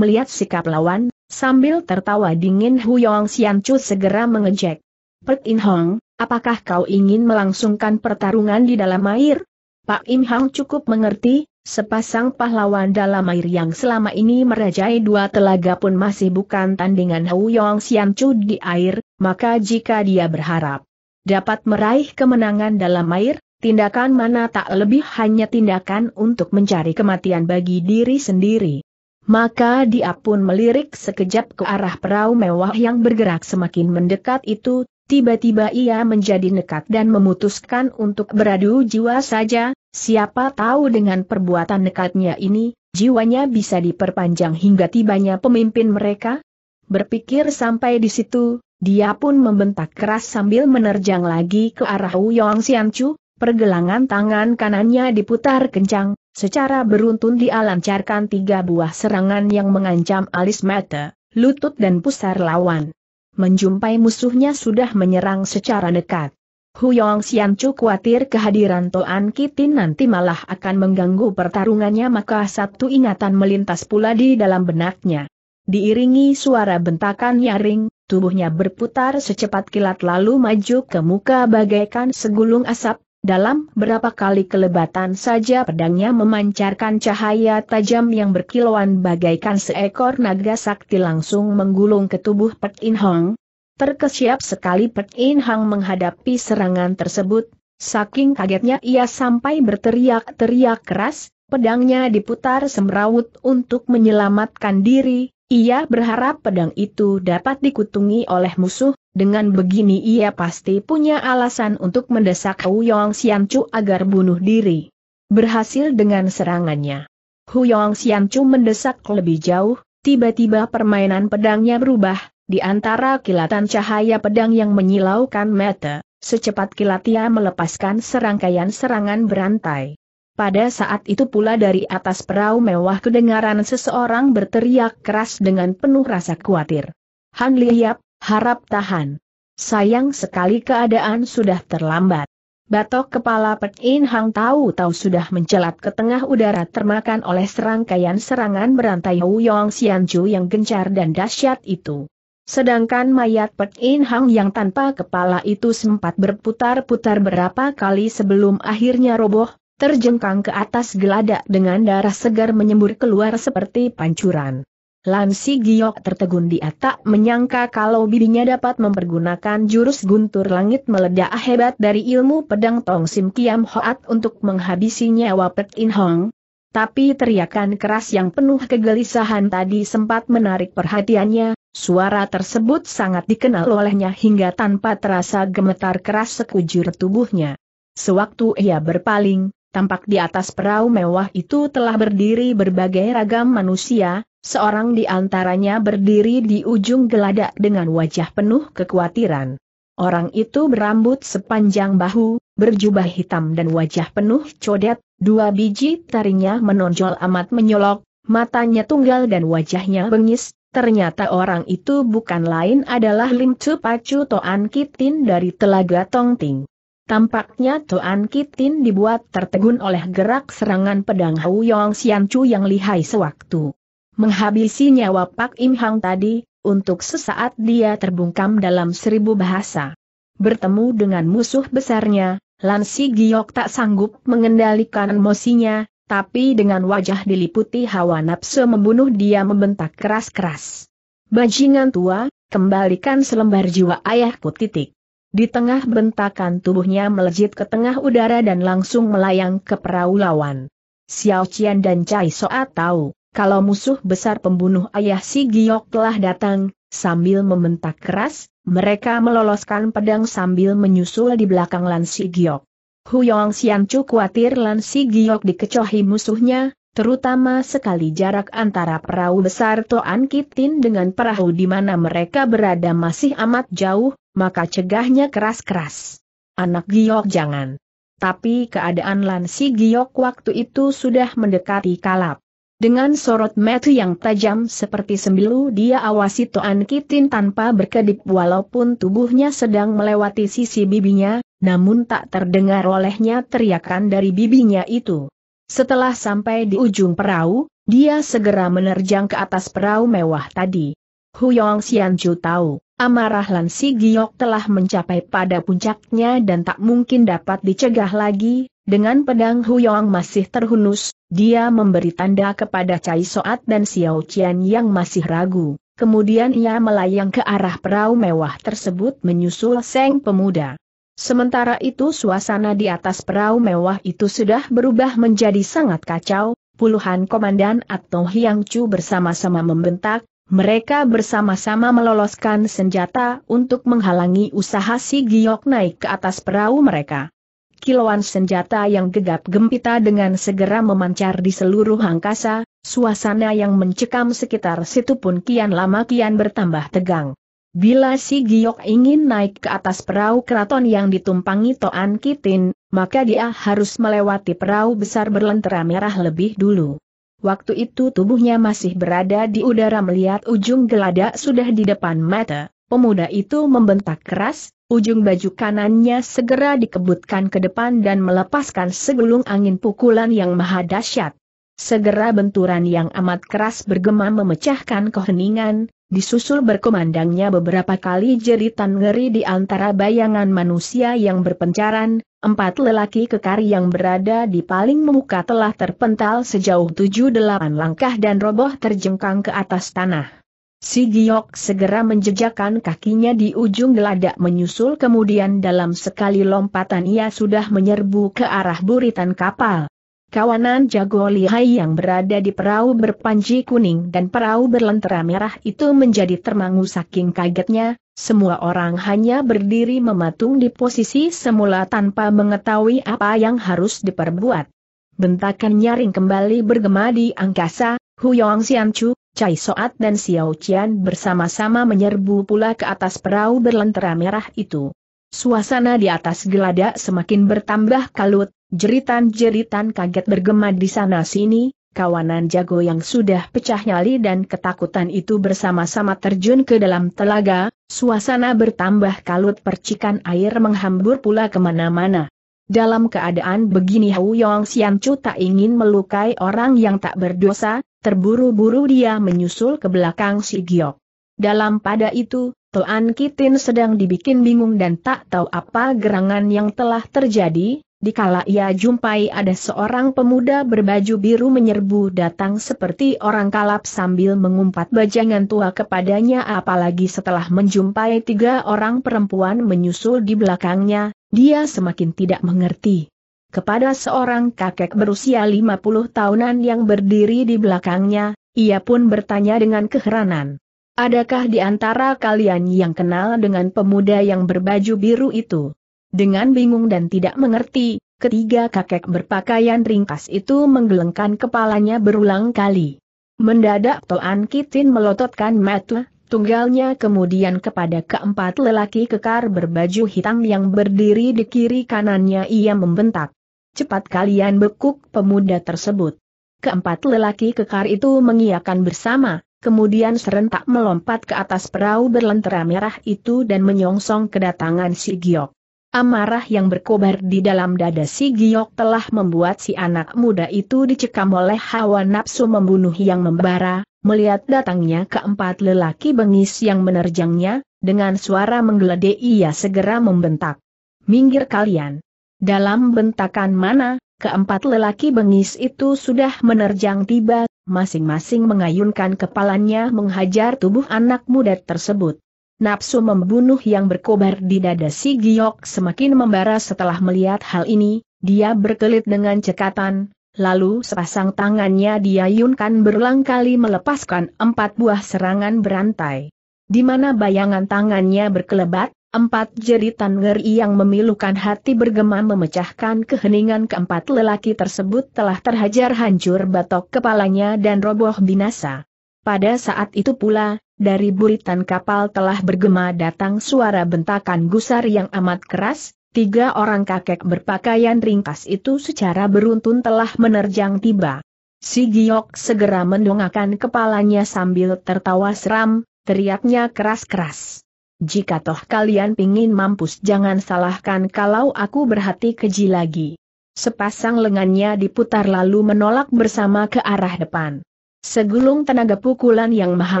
Melihat sikap lawan, sambil tertawa dingin Hou Yong Xianchu segera mengejek. Pek In Hong, apakah kau ingin melangsungkan pertarungan di dalam air? Pak Im Hang cukup mengerti, sepasang pahlawan dalam air yang selama ini merajai dua telaga pun masih bukan tandingan Hou Yong Sian Chu di air, maka jika dia berharap dapat meraih kemenangan dalam air, tindakan mana tak lebih hanya tindakan untuk mencari kematian bagi diri sendiri. Maka dia pun melirik sekejap ke arah perahu mewah yang bergerak semakin mendekat itu, Tiba-tiba ia menjadi nekat dan memutuskan untuk beradu jiwa saja, siapa tahu dengan perbuatan nekatnya ini, jiwanya bisa diperpanjang hingga tibanya pemimpin mereka? Berpikir sampai di situ, dia pun membentak keras sambil menerjang lagi ke arah Uyong Xianchu, pergelangan tangan kanannya diputar kencang, secara beruntun dia lancarkan tiga buah serangan yang mengancam alis mata, lutut dan pusar lawan menjumpai musuhnya sudah menyerang secara dekat. Huyong Xianchu khawatir kehadiran Toan Kitin nanti malah akan mengganggu pertarungannya maka satu ingatan melintas pula di dalam benaknya. Diiringi suara bentakan nyaring, tubuhnya berputar secepat kilat lalu maju ke muka bagaikan segulung asap, dalam berapa kali kelebatan saja pedangnya memancarkan cahaya tajam yang berkilauan bagaikan seekor naga sakti langsung menggulung ke tubuh Pek In Hong. Terkesiap sekali Pek In Hong menghadapi serangan tersebut, saking kagetnya ia sampai berteriak-teriak keras, pedangnya diputar semrawut untuk menyelamatkan diri, ia berharap pedang itu dapat dikutungi oleh musuh, dengan begini ia pasti punya alasan untuk mendesak Huyong Chu agar bunuh diri. Berhasil dengan serangannya. Huyong Chu mendesak lebih jauh, tiba-tiba permainan pedangnya berubah, di antara kilatan cahaya pedang yang menyilaukan mata, secepat kilat ia melepaskan serangkaian serangan berantai. Pada saat itu pula dari atas perahu mewah kedengaran seseorang berteriak keras dengan penuh rasa khawatir. Han Liap. Harap tahan. Sayang sekali keadaan sudah terlambat. Batok kepala Pek In Hang tahu-tahu sudah mencelat ke tengah udara termakan oleh serangkaian serangan berantai Wuyong Chu yang gencar dan dahsyat itu. Sedangkan mayat Pek In Hang yang tanpa kepala itu sempat berputar-putar berapa kali sebelum akhirnya roboh, terjengkang ke atas geladak dengan darah segar menyembur keluar seperti pancuran. Lansi Giok tertegun di tak menyangka kalau bibinya dapat mempergunakan jurus guntur langit meledak hebat dari ilmu pedang Tong Sim Kiam Hoat untuk menghabisi nyawa Pek In Hong. Tapi teriakan keras yang penuh kegelisahan tadi sempat menarik perhatiannya, suara tersebut sangat dikenal olehnya hingga tanpa terasa gemetar keras sekujur tubuhnya. Sewaktu ia berpaling, tampak di atas perahu mewah itu telah berdiri berbagai ragam manusia, Seorang di antaranya berdiri di ujung geladak dengan wajah penuh kekhawatiran. Orang itu berambut sepanjang bahu, berjubah hitam dan wajah penuh codet, dua biji taringnya menonjol amat menyolok, matanya tunggal dan wajahnya bengis, Ternyata orang itu bukan lain adalah Lim Chu Pacu Toan Kitin dari Telaga Tongting. Tampaknya Toan Kitin dibuat tertegun oleh gerak serangan pedang Hou Yong Xian Chu yang lihai sewaktu. Menghabisi nyawa Pak Im Hang tadi, untuk sesaat dia terbungkam dalam seribu bahasa. Bertemu dengan musuh besarnya, Lansi Giok tak sanggup mengendalikan emosinya, tapi dengan wajah diliputi hawa nafsu membunuh dia membentak keras-keras. Bajingan tua, kembalikan selembar jiwa ayahku titik. Di tengah bentakan tubuhnya melejit ke tengah udara dan langsung melayang ke perahu lawan. Xiao Qian dan Cai Soa tahu, kalau musuh besar pembunuh ayah si Giok telah datang, sambil membentak keras, mereka meloloskan pedang sambil menyusul di belakang Lan Si Giok. Huyong Xianchu khawatir Lan Si Giok dikecohi musuhnya, terutama sekali jarak antara perahu besar Toan Kitin dengan perahu di mana mereka berada masih amat jauh, maka cegahnya keras-keras. Anak Giok jangan. Tapi keadaan Lan Si Giok waktu itu sudah mendekati kalap. Dengan sorot mata yang tajam seperti sembilu dia awasi Toan Kitin tanpa berkedip walaupun tubuhnya sedang melewati sisi bibinya, namun tak terdengar olehnya teriakan dari bibinya itu. Setelah sampai di ujung perahu, dia segera menerjang ke atas perahu mewah tadi. Huyong Xianju tahu Amarah Lan Si Giok telah mencapai pada puncaknya dan tak mungkin dapat dicegah lagi, dengan pedang Huyong masih terhunus, dia memberi tanda kepada Cai Soat dan Xiao Qian yang masih ragu. Kemudian ia melayang ke arah perahu mewah tersebut menyusul Seng Pemuda. Sementara itu suasana di atas perahu mewah itu sudah berubah menjadi sangat kacau, puluhan komandan atau Hiang Chu bersama-sama membentak, mereka bersama-sama meloloskan senjata untuk menghalangi usaha si Giok naik ke atas perahu mereka. Kilauan senjata yang gegap gempita dengan segera memancar di seluruh angkasa, suasana yang mencekam sekitar situ pun kian lama kian bertambah tegang. Bila si Giok ingin naik ke atas perahu keraton yang ditumpangi Toan Kitin, maka dia harus melewati perahu besar berlentera merah lebih dulu. Waktu itu tubuhnya masih berada di udara melihat ujung geladak sudah di depan mata. Pemuda itu membentak keras, ujung baju kanannya segera dikebutkan ke depan dan melepaskan segulung angin pukulan yang maha dahsyat. Segera benturan yang amat keras bergema memecahkan keheningan, Disusul berkomandangnya beberapa kali jeritan ngeri di antara bayangan manusia yang berpencaran, empat lelaki kekar yang berada di paling muka telah terpental sejauh tujuh delapan langkah dan roboh terjengkang ke atas tanah. Si Giok segera menjejakkan kakinya di ujung geladak menyusul kemudian dalam sekali lompatan ia sudah menyerbu ke arah buritan kapal. Kawanan jago lihai yang berada di perahu berpanji kuning dan perahu berlentera merah itu menjadi termangu saking kagetnya, semua orang hanya berdiri mematung di posisi semula tanpa mengetahui apa yang harus diperbuat. Bentakan nyaring kembali bergema di angkasa, Huyong Xianchu, Cai Soat dan Xiao Qian bersama-sama menyerbu pula ke atas perahu berlentera merah itu. Suasana di atas geladak semakin bertambah kalut, Jeritan-jeritan kaget bergema di sana-sini, kawanan jago yang sudah pecah nyali dan ketakutan itu bersama-sama terjun ke dalam telaga, suasana bertambah kalut percikan air menghambur pula kemana-mana. Dalam keadaan begini Hou Yong Sian Chu tak ingin melukai orang yang tak berdosa, terburu-buru dia menyusul ke belakang si Giok. Dalam pada itu, Toan Kitin sedang dibikin bingung dan tak tahu apa gerangan yang telah terjadi, Dikala ia jumpai ada seorang pemuda berbaju biru menyerbu datang seperti orang kalap sambil mengumpat bajangan tua kepadanya apalagi setelah menjumpai tiga orang perempuan menyusul di belakangnya, dia semakin tidak mengerti. Kepada seorang kakek berusia lima puluh tahunan yang berdiri di belakangnya, ia pun bertanya dengan keheranan. Adakah di antara kalian yang kenal dengan pemuda yang berbaju biru itu? Dengan bingung dan tidak mengerti, ketiga kakek berpakaian ringkas itu menggelengkan kepalanya berulang kali. Mendadak Toan Kitin melototkan mata, tunggalnya kemudian kepada keempat lelaki kekar berbaju hitam yang berdiri di kiri kanannya ia membentak. Cepat kalian bekuk pemuda tersebut. Keempat lelaki kekar itu mengiakan bersama, kemudian serentak melompat ke atas perahu berlentera merah itu dan menyongsong kedatangan si Giok. Amarah yang berkobar di dalam dada si Giok telah membuat si anak muda itu dicekam oleh hawa nafsu membunuh yang membara, melihat datangnya keempat lelaki bengis yang menerjangnya, dengan suara menggeledek ia segera membentak. Minggir kalian! Dalam bentakan mana, keempat lelaki bengis itu sudah menerjang tiba, masing-masing mengayunkan kepalanya menghajar tubuh anak muda tersebut. Napsu membunuh yang berkobar di dada si Giok semakin membara setelah melihat hal ini, dia berkelit dengan cekatan, lalu sepasang tangannya diayunkan berulang kali melepaskan empat buah serangan berantai. Di mana bayangan tangannya berkelebat, empat jeritan ngeri yang memilukan hati bergema memecahkan keheningan keempat lelaki tersebut telah terhajar hancur batok kepalanya dan roboh binasa. Pada saat itu pula, dari buritan kapal telah bergema datang suara bentakan gusar yang amat keras, Tiga orang kakek berpakaian ringkas itu secara beruntun telah menerjang tiba. Si Giok segera mendongakkan kepalanya sambil tertawa seram, teriaknya keras-keras. Jika toh kalian pingin mampus jangan salahkan kalau aku berhati keji lagi. Sepasang lengannya diputar lalu menolak bersama ke arah depan. Segulung tenaga pukulan yang maha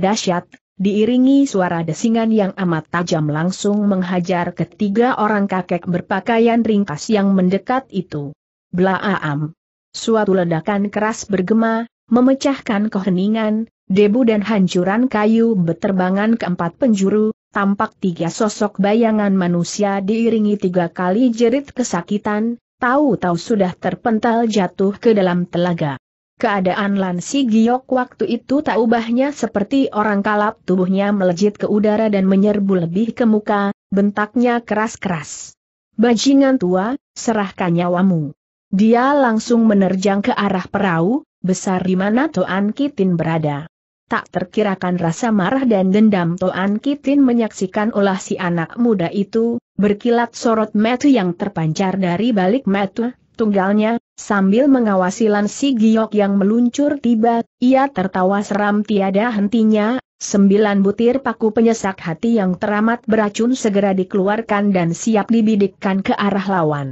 dahsyat, diiringi suara desingan yang amat tajam langsung menghajar ketiga orang kakek berpakaian ringkas yang mendekat itu. Blaaam. Suatu ledakan keras bergema, memecahkan keheningan, debu dan hancuran kayu beterbangan keempat penjuru, tampak tiga sosok bayangan manusia diiringi tiga kali jerit kesakitan, tahu-tahu sudah terpental jatuh ke dalam telaga. Keadaan Lan Giok waktu itu tak ubahnya seperti orang kalap tubuhnya melejit ke udara dan menyerbu lebih ke muka, bentaknya keras-keras. Bajingan tua, serahkan nyawamu. Dia langsung menerjang ke arah perahu, besar di mana Toan Kitin berada. Tak terkirakan rasa marah dan dendam Toan Kitin menyaksikan olah si anak muda itu, berkilat sorot metu yang terpancar dari balik metu, tunggalnya, sambil mengawasi lansi Giok yang meluncur tiba, ia tertawa seram tiada hentinya, sembilan butir paku penyesak hati yang teramat beracun segera dikeluarkan dan siap dibidikkan ke arah lawan.